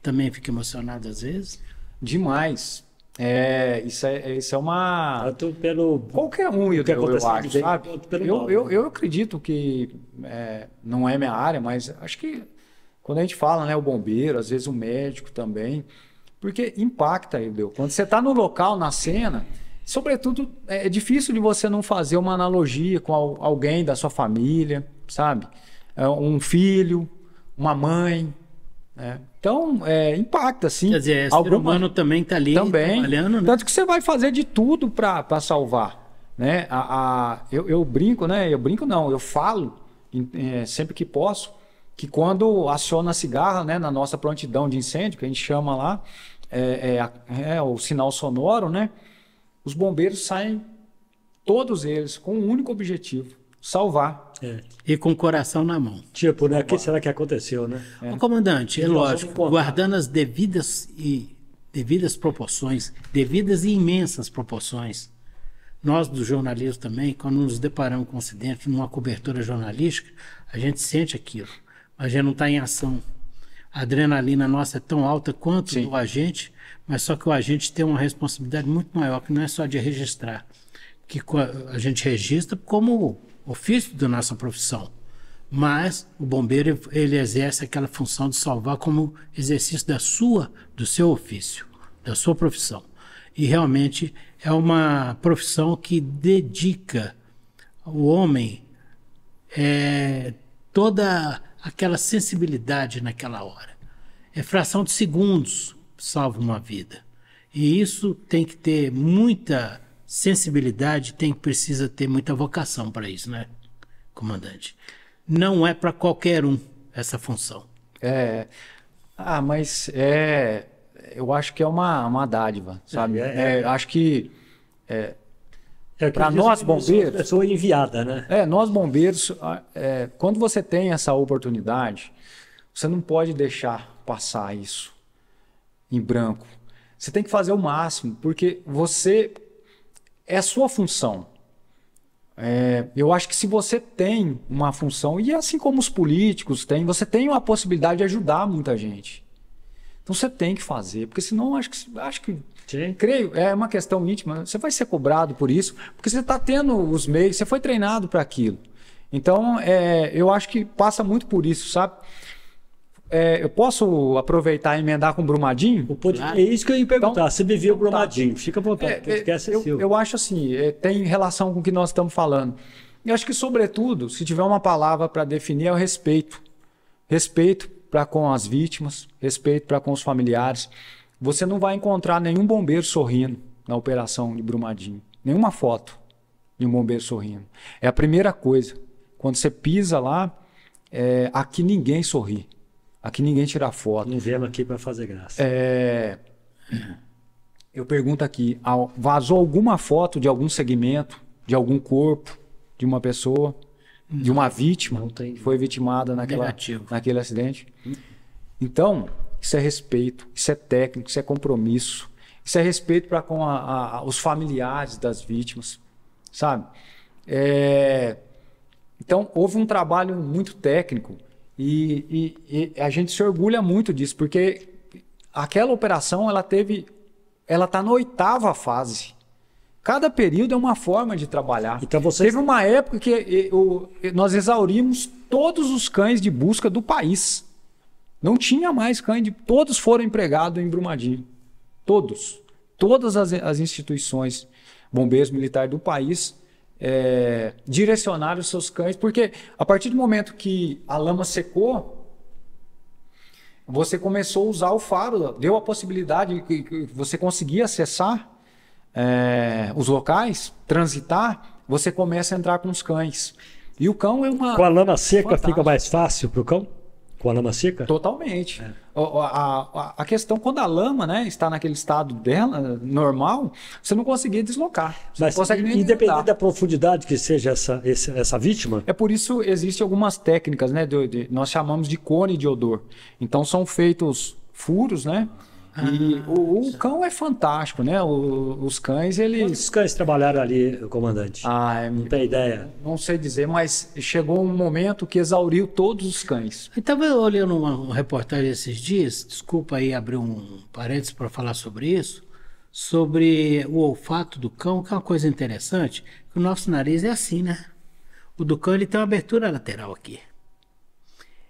também fica emocionado às vezes? Demais. É, isso é, é isso é uma. Pelo... Qualquer um, eu, eu, assim, eu acho, bem, sabe? Eu, eu, né? eu, acredito que é, não é minha área, mas acho que quando a gente fala, né, o bombeiro, às vezes o médico também. Porque impacta, Eudeu. Quando você está no local, na cena, sobretudo, é, é difícil de você não fazer uma analogia com alguém da sua família, sabe? É, um filho, uma mãe. Né? Então, é, impacta, sim. Quer dizer, o é, Alguma... humano também está ali também. trabalhando. Né? Tanto que você vai fazer de tudo para salvar. Né? A, a, eu, eu brinco, né? Eu brinco não, eu falo é, sempre que posso que quando aciona a cigarra, né, na nossa prontidão de incêndio, que a gente chama lá, é, é, é, o sinal sonoro, né? Os bombeiros saem, todos eles, com um único objetivo: salvar. É. E com o coração na mão. Tipo, né? O que será que aconteceu, né? É. comandante, é lógico, guardando as devidas e devidas proporções, devidas e imensas proporções. Nós do jornalismo também, quando nos deparamos com um acidente numa cobertura jornalística, a gente sente aquilo a gente não está em ação. A adrenalina nossa é tão alta quanto Sim. do agente, mas só que o agente tem uma responsabilidade muito maior, que não é só de registrar. Que a gente registra como ofício da nossa profissão. Mas o bombeiro ele exerce aquela função de salvar como exercício da sua, do seu ofício, da sua profissão. E realmente é uma profissão que dedica o homem é, toda aquela sensibilidade naquela hora. É fração de segundos salva uma vida. E isso tem que ter muita sensibilidade, tem que precisa ter muita vocação para isso, né, comandante? Não é para qualquer um essa função. É. Ah, mas é. Eu acho que é uma, uma dádiva, sabe? É, é, é. é acho que é, é para nós bombeiros. Pessoa enviada, né? É, nós bombeiros, é, quando você tem essa oportunidade, você não pode deixar passar isso em branco. Você tem que fazer o máximo, porque você é a sua função. É, eu acho que se você tem uma função, e assim como os políticos têm, você tem uma possibilidade de ajudar muita gente. Então você tem que fazer, porque senão acho que, acho que Sim. Creio, é uma questão íntima. Você vai ser cobrado por isso, porque você está tendo os meios, você foi treinado para aquilo. Então, é, eu acho que passa muito por isso, sabe? É, eu posso aproveitar e emendar com o Brumadinho? Pod... É isso que eu ia então, perguntar. Então, você viveu o então tá. Brumadinho, tá. fica à vontade, é, podcast é, eu, seu. Eu acho assim, é, tem relação com o que nós estamos falando. Eu acho que, sobretudo, se tiver uma palavra para definir, é o respeito. Respeito para com as vítimas, respeito para com os familiares, você não vai encontrar nenhum bombeiro sorrindo na operação de Brumadinho. Nenhuma foto de um bombeiro sorrindo. É a primeira coisa. Quando você pisa lá, é, aqui ninguém sorri. Aqui ninguém tira foto. Não viemos aqui para fazer graça. É... Eu pergunto aqui: vazou alguma foto de algum segmento, de algum corpo, de uma pessoa, de uma vítima que foi vitimada naquela, Negativo. naquele acidente? Hum. Então, isso é respeito, isso é técnico, isso é compromisso, isso é respeito para com a, a, os familiares das vítimas, sabe? É... Então, houve um trabalho muito técnico e, e, e, a gente se orgulha muito disso, porque aquela operação ela teve. Ela está na oitava fase. Cada período é uma forma de trabalhar. Então Teve uma época que eu, nós exaurimos todos os cães de busca do país. Não tinha mais cães, todos foram empregados em Brumadinho. Todos. Todas as, as instituições bombeiros militares do país é, direcionaram seus cães, porque a partir do momento que a lama secou, você começou a usar o faro, deu a possibilidade que você conseguia acessar é, os locais, transitar, você começa a entrar com os cães. E o cão é uma. Com a lama seca fantástica. fica mais fácil para o cão? Com a lama seca? Totalmente. É. A, a, a, questão, quando a lama né, está naquele estado dela, normal, você não conseguia deslocar. Você Mas não consegue nem independente da profundidade que seja essa, essa, essa vítima? É por isso existem algumas técnicas, né? De, de, nós chamamos de cone de odor. Então são feitos furos, né? E ah, o, o, cão é fantástico, né? O, os cães, eles. Quantos cães trabalharam ali, comandante? Ah, é não tem ideia. Não sei dizer, mas chegou um momento que exauriu todos os cães. Estava então, olhando uma reportagem esses dias, desculpa aí abrir um parênteses para falar sobre isso, sobre o olfato do cão, que é uma coisa interessante, que o nosso nariz é assim, né? O do cão ele tem uma abertura lateral aqui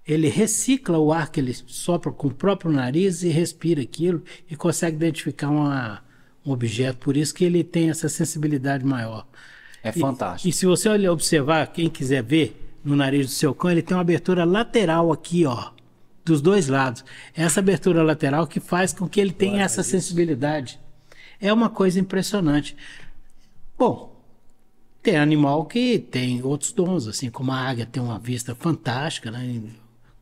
ele recicla o ar que ele sopra com o próprio nariz e respira aquilo e consegue identificar uma, um objeto. Por isso que ele tem essa sensibilidade maior. É fantástico. E, se você olhar, observar, quem quiser ver, no nariz do seu cão, ele tem uma abertura lateral aqui, ó. Dos dois lados. É essa abertura lateral que faz com que ele tenha essa isso. sensibilidade. É uma coisa impressionante. Bom, tem animal que tem outros dons, assim como a águia tem uma vista fantástica, né?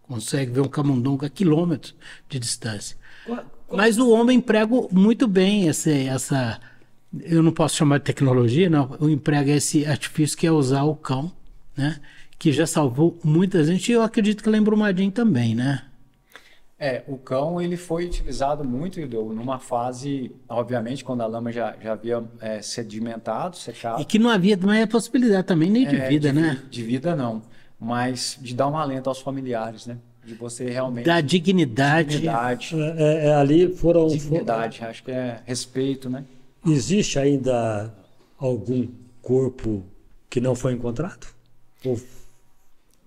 consegue ver um camundongo a quilômetros de distância. Qual, qual... Mas o homem emprega muito bem essa, essa, eu não posso chamar de tecnologia, não, eu emprego é esse artifício que é usar o cão, né? Que já salvou muita gente e eu acredito que lá em Brumadinho também, né? É, o cão ele foi utilizado muito Ildeu, numa fase, obviamente, quando a lama já, já havia é, sedimentado, secado. E que não havia mais a possibilidade também nem de é, vida, de, né? De vida não mas de dar um alento aos familiares, né? De você realmente. Da dignidade. Dignidade. É, é, é, ali foram. Dignidade, foram... acho que é respeito, né? Existe ainda algum corpo que não foi encontrado? Ou...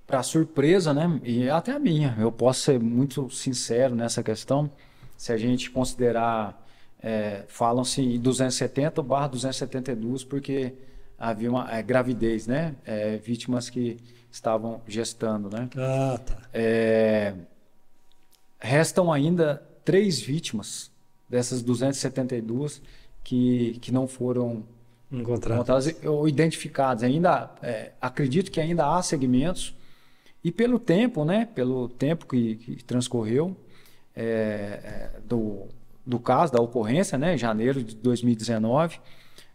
Para surpresa, né? E até a minha, eu posso ser muito sincero nessa questão. Se a gente considerar, é, falam-se 270 barra 272, porque havia uma é, gravidez, né? É, vítimas que estavam gestando, né? Ah, tá. É... Restam ainda três vítimas dessas 272 que, que não foram encontradas, ou identificadas. Ainda é, acredito que ainda há segmentos e pelo tempo, né? Pelo tempo que, que transcorreu é, é do, do caso, da ocorrência, né? Janeiro de 2019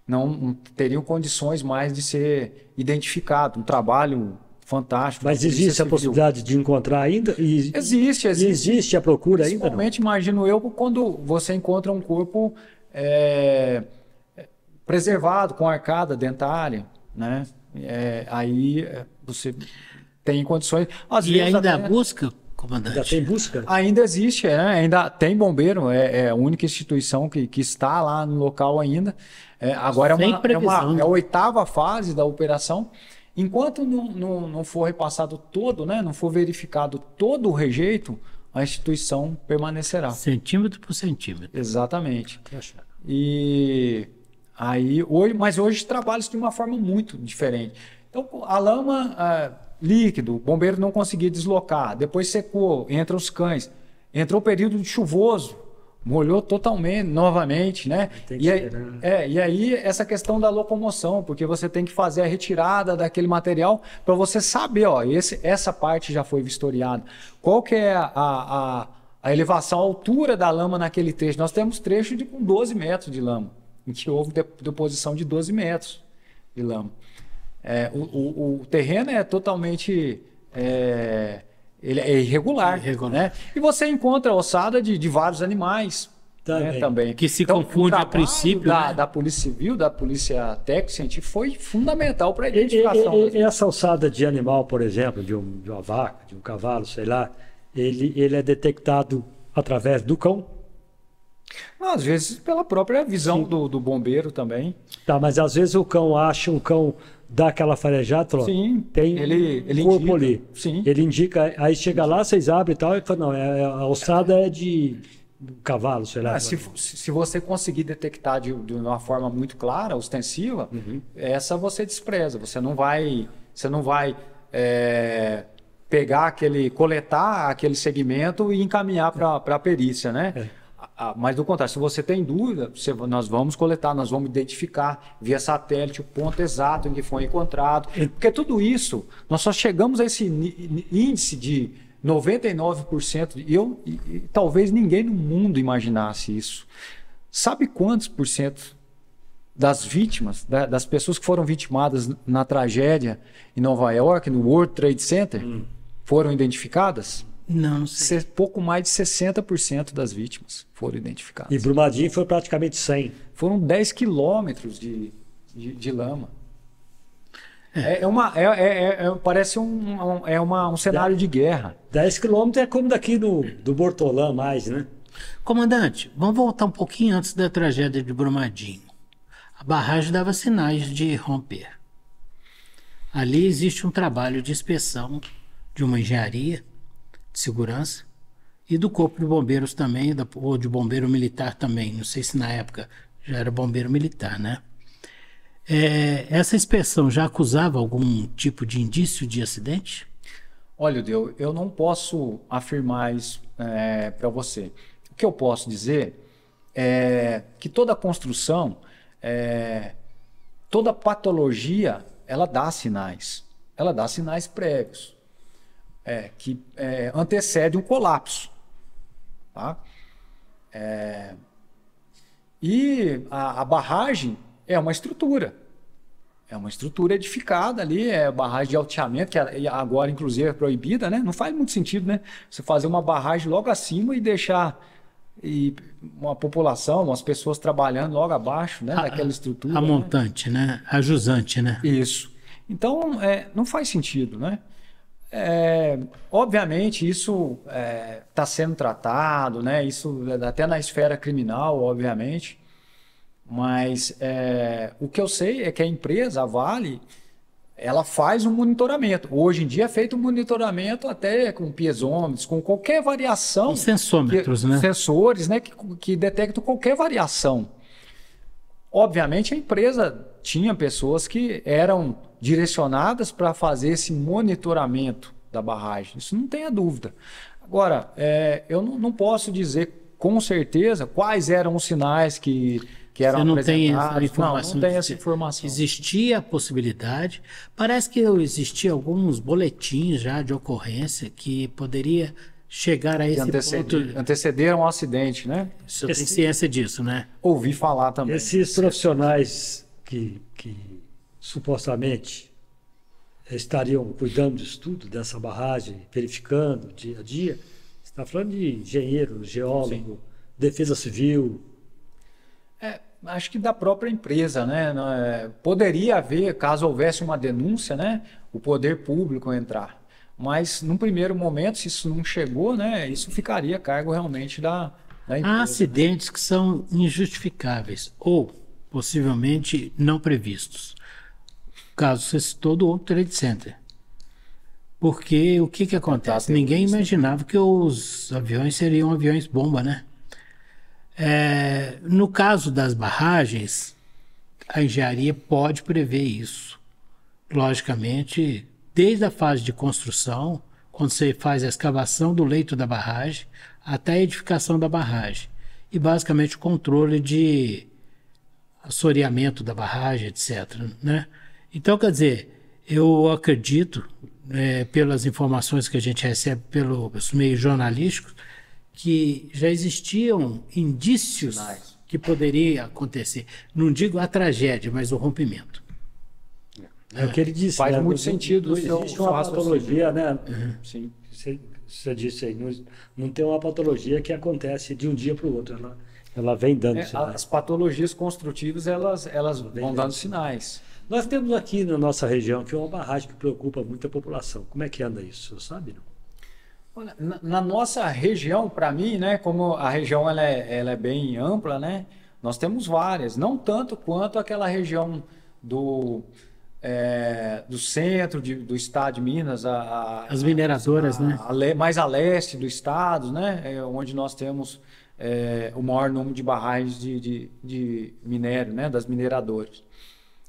não teriam condições mais de ser identificado. Um trabalho fantástico. Mas é existe a possibilidade de encontrar ainda? E, existe, existe. Existe a procura ainda? Principalmente, imagino eu, quando você encontra um corpo é, preservado, com arcada dentária, né? É, aí é, você tem condições. Às e ainda até, busca, comandante? Ainda tem busca? Ainda existe, é, ainda tem bombeiro, é, é, a única instituição que, que está lá no local ainda. É, agora uma, é, uma, é a né? oitava fase da operação. Enquanto não, não, não for repassado todo, né, não for verificado todo o rejeito, a instituição permanecerá. Centímetro por centímetro. Exatamente. E aí, hoje, mas hoje trabalha-se de uma forma muito diferente. Então, a lama ah, líquido, o bombeiro não conseguia deslocar, depois secou, entra os cães, entrou o período chuvoso, molhou totalmente novamente, né? E aí, né? é, e aí essa questão da locomoção, porque você tem que fazer a retirada daquele material para você saber, ó, esse, essa parte já foi vistoriada. Qual que é a, a, a elevação, a altura da lama naquele trecho? Nós temos trecho de com 12 metros de lama, em que houve deposição de 12 metros de lama. É, o, o, o, terreno é totalmente é, ele é irregular, irregular. Né? E você encontra ossada de, de vários animais, né, também. Né, também. Que se então, confunde a princípio. Da, né? da Polícia Civil, da Polícia Técnica Científica, foi fundamental para a identificação. E, e, essa ossada de animal, por exemplo, de, um, de uma vaca, de um cavalo, sei lá, ele, ele é detectado através do cão? às vezes pela própria visão do, do, bombeiro também. Tá, mas às vezes o cão acha um cão dá aquela farejada, Sim, tem ele, ele corpo indica, ali. Sim. Ele indica, aí chega lá, vocês abrem e tal, e fala, não, é, é a alçada é de cavalo, sei lá. Ah, se, se você conseguir detectar de, de, uma forma muito clara, ostensiva, uhum. essa você despreza, você não vai, você não vai é, pegar aquele, coletar aquele segmento e encaminhar para a perícia, né? É. Mas do contrário, se você tem dúvida, você, nós vamos coletar, nós vamos identificar via satélite o ponto exato em que foi encontrado. Porque tudo isso, nós só chegamos a esse índice de 99%, e eu e, e, talvez ninguém no mundo imaginasse isso. Sabe quantos por cento das vítimas, da, das pessoas que foram vitimadas na tragédia em Nova York, no World Trade Center, hum. foram identificadas? Não, não sei. Pouco mais de 60% das vítimas foram identificadas. E Brumadinho foi praticamente 100. Foram 10 quilômetros de, de, de lama. É, é, é uma, é, é, é, é, parece um, um é uma, um cenário de guerra. 10 quilômetros é como daqui do, do Bortolã mais, né? Comandante, vamos voltar um pouquinho antes da tragédia de Brumadinho. A barragem dava sinais de romper. Ali existe um trabalho de inspeção de uma engenharia de segurança e do corpo de bombeiros também, da, ou de bombeiro militar também. Não sei se na época já era bombeiro militar, né? É, essa inspeção já acusava algum tipo de indício de acidente? Olha, Deu, eu não posso afirmar isso é, para você. O que eu posso dizer é que toda construção, é, toda patologia, ela dá sinais. Ela dá sinais prévios é, que é, antecede um colapso. Tá? É, e a, a, barragem é uma estrutura. É uma estrutura edificada ali, é barragem de alteamento, que é, agora, inclusive, é proibida, né? Não faz muito sentido, né? Você fazer uma barragem logo acima e deixar e uma população, umas pessoas trabalhando logo abaixo, né? Daquela estrutura. A, a né? montante, né? né? A jusante, né? Isso. Então, é, não faz sentido, né? É, obviamente, isso está é, tá sendo tratado, né? Isso até na esfera criminal, obviamente. Mas é, o que eu sei é que a empresa, a Vale, ela faz um monitoramento. Hoje em dia é feito um monitoramento até com piezômetros, com qualquer variação. Com sensômetros, que, né? Sensores, né? Que, que detectam qualquer variação. Obviamente, a empresa tinha pessoas que eram direcionadas para fazer esse monitoramento da barragem. Isso não tenha dúvida. Agora, é, eu não, não, posso dizer com certeza quais eram os sinais que, que eram Você não apresentados. Tem essa informação. Não, não tem essa informação. Existia a possibilidade. Parece que existia alguns boletins já de ocorrência que poderia chegar a esse ponto. Antecederam um acidente, né? Você tem ciência disso, né? Ouvi falar também. Esses profissionais que, que supostamente estariam cuidando de tudo, dessa barragem, verificando dia a dia, está falando de engenheiro, geólogo, Sim. defesa civil. É, acho que da própria empresa, né? É, poderia haver, caso houvesse uma denúncia, né? O poder público entrar. Mas, num primeiro momento, se isso não chegou, né? Isso ficaria a cargo realmente da, da empresa. Há né? acidentes né? que são injustificáveis ou possivelmente não previstos. O caso você citou do Trade Center. Porque o que, que acontece? Ninguém né? imaginava que os aviões seriam aviões bomba, né? É, no caso das barragens, a engenharia pode prever isso. Logicamente, desde a fase de construção, quando você faz a escavação do leito da barragem, até a edificação da barragem. E basicamente o controle de assoreamento da barragem, etc. Né? Então, quer dizer, eu acredito, é, pelas informações que a gente recebe pelos meios jornalísticos, que já existiam indícios nice. que poderia acontecer. Não digo a tragédia, mas o rompimento. É, é o que ele disse. Faz né? muito sentido. Existe uma patologia, né? Uhum. Sim você disse aí, não, não tem uma patologia que acontece de um dia para o outro. Ela, ela vem dando é, sinais. As patologias construtivas, elas, elas vão dando sinais. Nós temos aqui na nossa região que é uma barragem que preocupa muita população. Como é que anda isso? Você sabe? Não? Na, na nossa região, para mim, né, como a região ela é, ela é bem ampla, né, nós temos várias, não tanto quanto aquela região do é, do centro de, do estado de Minas, a, a, as mineradoras, a, né? mais a leste do estado, né? É, onde nós temos é, o maior número de barragens de, de, de minério, né? Das mineradoras.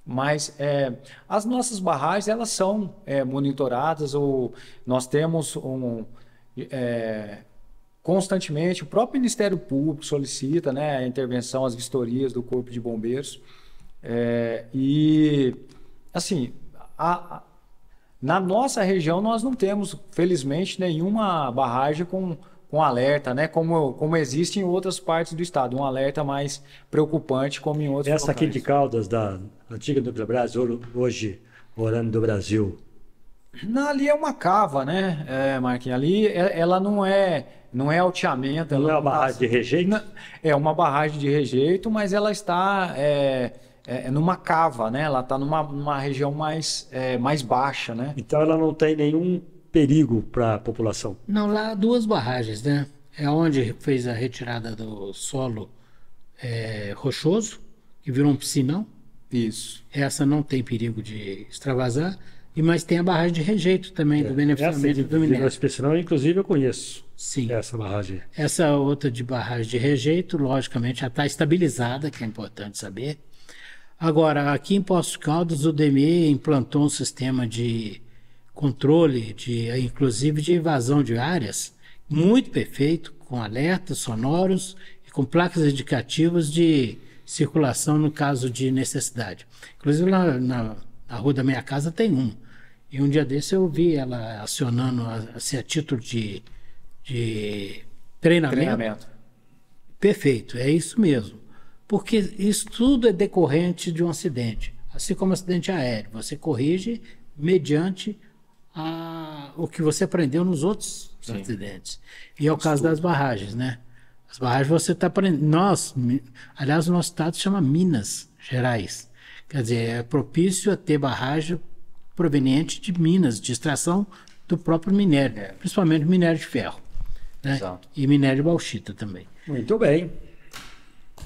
Mas é, as nossas barragens elas são é, monitoradas ou nós temos um é, constantemente o próprio Ministério Público solicita né, a intervenção, as vistorias do Corpo de Bombeiros e assim, a, a, na nossa região nós não temos, felizmente, nenhuma barragem com, com alerta, né? Como, como existe em outras partes do estado, um alerta mais preocupante como em outros Essa locais. aqui de Caldas, da antiga brasil hoje orando do Brasil. Não, ali é uma cava, né, é, Marquinhos? Ali é, ela não é não é alteamento. Não é uma tá barragem tá... de rejeito? É uma barragem de rejeito, mas ela está... É é, é numa cava, né? Ela está numa, numa região mais, é, mais baixa, né? Então ela não tem nenhum perigo para a população? Não, lá há duas barragens, né? É onde fez a retirada do solo é, rochoso, que virou um piscinão. Isso. Essa não tem perigo de extravasar. E mas tem a barragem de rejeito também é, do é beneficiamento essa, assim, do minério. Essa piscinão, inclusive, eu conheço. Sim. Essa barragem. Essa outra de barragem de rejeito, logicamente, já está estabilizada, que é importante saber. Agora, aqui em Poços Caldas, o DME implantou um sistema de controle, de, inclusive de invasão de áreas, muito perfeito, com alertas sonoros e com placas indicativas de circulação no caso de necessidade. Inclusive, na, na, na rua da minha casa tem um. E um dia desse eu vi ela acionando assim, a título de, de treinamento. treinamento. Perfeito, é isso mesmo porque isso tudo é decorrente de um acidente. Assim como um acidente aéreo, você corrige mediante a, o que você aprendeu nos outros Sim. acidentes. E é o caso das barragens, né? As barragens você está aprendendo. Nós, aliás, o nosso estado chama Minas Gerais. Quer dizer, é propício a ter barragem proveniente de minas, de extração do próprio minério, é. principalmente minério de ferro. Né? Exato. E minério de bauxita também. Muito bem.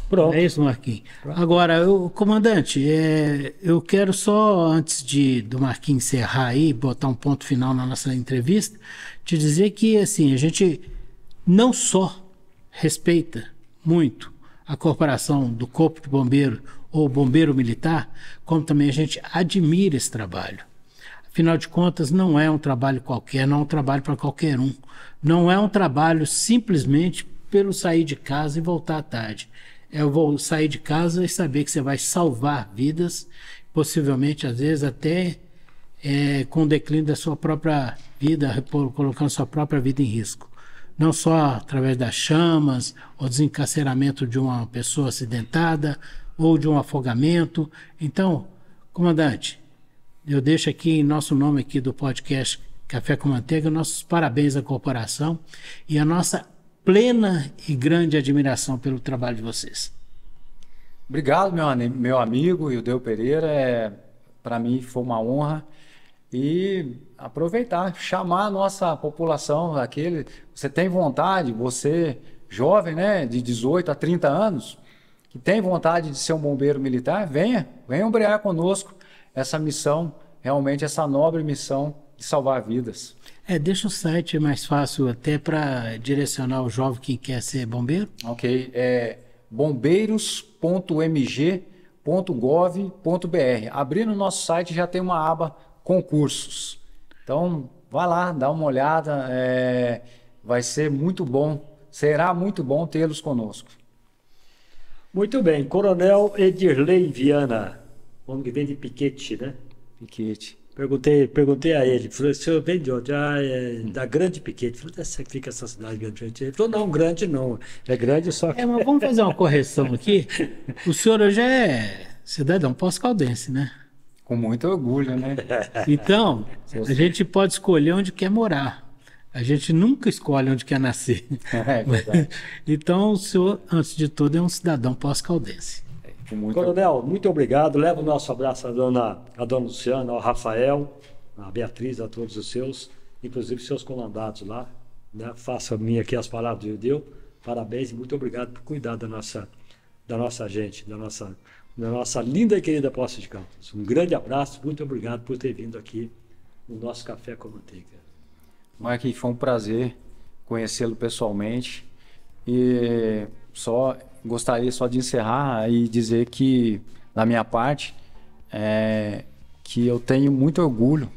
Pronto. É isso, Marquinhos. Pronto. Agora, eu, comandante, é, eu quero só, antes de do Marquinhos encerrar aí, botar um ponto final na nossa entrevista, te dizer que assim, a gente não só respeita muito a corporação do Corpo de Bombeiro ou Bombeiro Militar, como também a gente admira esse trabalho. Afinal de contas, não é um trabalho qualquer, não é um trabalho para qualquer um. Não é um trabalho simplesmente pelo sair de casa e voltar à tarde eu é vou sair de casa e saber que você vai salvar vidas, possivelmente, às vezes, até é, com o declínio da sua própria vida, colocando sua própria vida em risco. Não só através das chamas, ou desencarceramento de uma pessoa acidentada, ou de um afogamento. Então, comandante, eu deixo aqui em nosso nome aqui do podcast Café com Manteiga, nossos parabéns à corporação e a nossa plena e grande admiração pelo trabalho de vocês. Obrigado, meu, meu amigo Ildeu Pereira. É, Para mim foi uma honra. E aproveitar, chamar a nossa população, aquele. Você tem vontade, você jovem, né, de 18 a 30 anos, que tem vontade de ser um bombeiro militar, venha, venha ombrear conosco essa missão, realmente essa nobre missão de salvar vidas. É, deixa o site mais fácil até para direcionar o jovem que quer ser bombeiro. Ok, é bombeiros.mg.gov.br. Abrindo o nosso site já tem uma aba concursos. Então, vá lá, dá uma olhada, é, vai ser muito bom, será muito bom tê-los conosco. Muito bem, Coronel Edirley Viana, homem que vem de Piquete, né? Piquete. Perguntei, perguntei a ele, falou, o senhor vem de onde? Ah, é da Grande Piquete. Falei, onde é fica essa cidade grande Piquete? Ele falou, não, grande não. É grande só que... É, mas vamos fazer uma correção aqui. O senhor hoje é cidadão pós-caldense, né? Com muito orgulho, né? Então, a gente pode escolher onde quer morar. A gente nunca escolhe onde quer nascer. É, é então, o senhor, antes de tudo, é um cidadão pós-caldense. Muito Coronel, muito obrigado. Leva o nosso abraço à dona, à dona Luciana, ao Rafael, à Beatriz, a todos os seus, inclusive seus comandados lá. Né? Faça a minha aqui as palavras do Judeu. Parabéns e muito obrigado por cuidar da nossa, da nossa gente, da nossa, da nossa linda e querida Poça de Campos. Um grande abraço, muito obrigado por ter vindo aqui no nosso Café com Manteiga. Mike, foi um prazer conhecê-lo pessoalmente. E só gostaria só de encerrar e dizer que, da minha parte, é, que eu tenho muito orgulho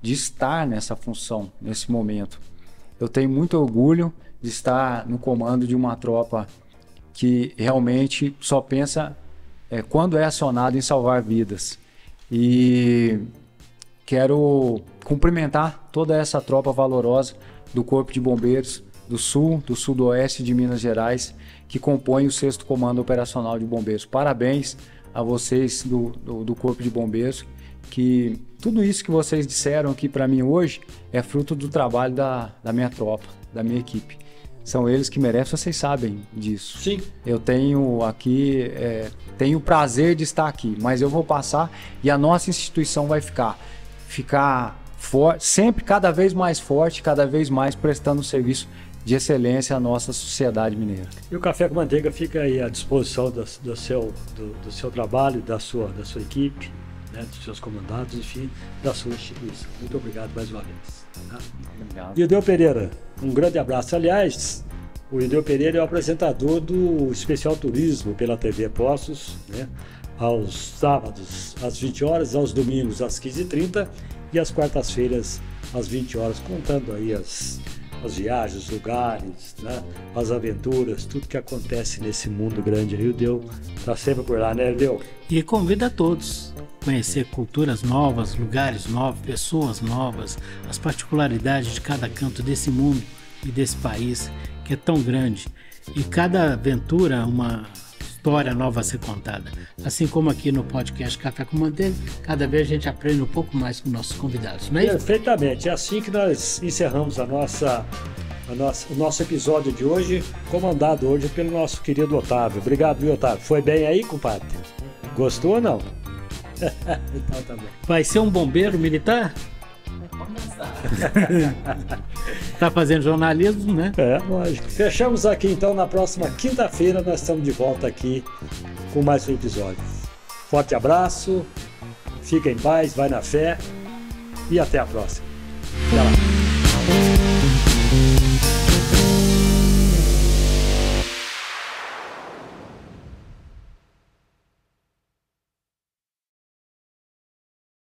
de estar nessa função, nesse momento. Eu tenho muito orgulho de estar no comando de uma tropa que realmente só pensa é, quando é acionada em salvar vidas. E quero cumprimentar toda essa tropa valorosa do Corpo de Bombeiros do Sul, do Sudoeste de Minas Gerais que compõem o 6 Comando Operacional de Bombeiros. Parabéns a vocês do, do, do Corpo de Bombeiros, que tudo isso que vocês disseram aqui para mim hoje é fruto do trabalho da, da minha tropa, da minha equipe. São eles que merecem, vocês sabem disso. Sim. Eu tenho aqui, é, tenho o prazer de estar aqui, mas eu vou passar e a nossa instituição vai ficar, ficar forte, sempre cada vez mais forte, cada vez mais prestando serviço de excelência à nossa sociedade mineira. E o Café com Manteiga fica aí à disposição do, do seu, do, do, seu trabalho, da sua, da sua equipe, né, dos seus comandados, enfim, da sua instituição. Muito obrigado mais uma vez. Tá? o Ideu Pereira, um grande abraço. Aliás, o Ideu Pereira é o apresentador do Especial Turismo pela TV Poços, né? aos sábados às 20 horas, aos domingos às 15h30 e às quartas-feiras às 20 horas, contando aí as as viagens, os lugares, né? as aventuras, tudo que acontece nesse mundo grande Rio o Deu está sempre por lá, né, Deu? E convida a todos a conhecer culturas novas, lugares novos, pessoas novas, as particularidades de cada canto desse mundo e desse país que é tão grande. E cada aventura, é uma história nova a ser contada. Assim como aqui no podcast Café com Manteiga, cada vez a gente aprende um pouco mais com nossos convidados, não é Perfeitamente. É assim que nós encerramos a nossa, a nossa, o nosso episódio de hoje, comandado hoje pelo nosso querido Otávio. Obrigado, viu, Otávio. Foi bem aí, compadre? Gostou ou não? então tá bom. Vai ser um bombeiro militar? tá fazendo jornalismo, né? É, lógico. Fechamos aqui então. Na próxima quinta-feira nós estamos de volta aqui com mais um episódio. Forte abraço, fica em paz, vai na fé e até a próxima. Até lá.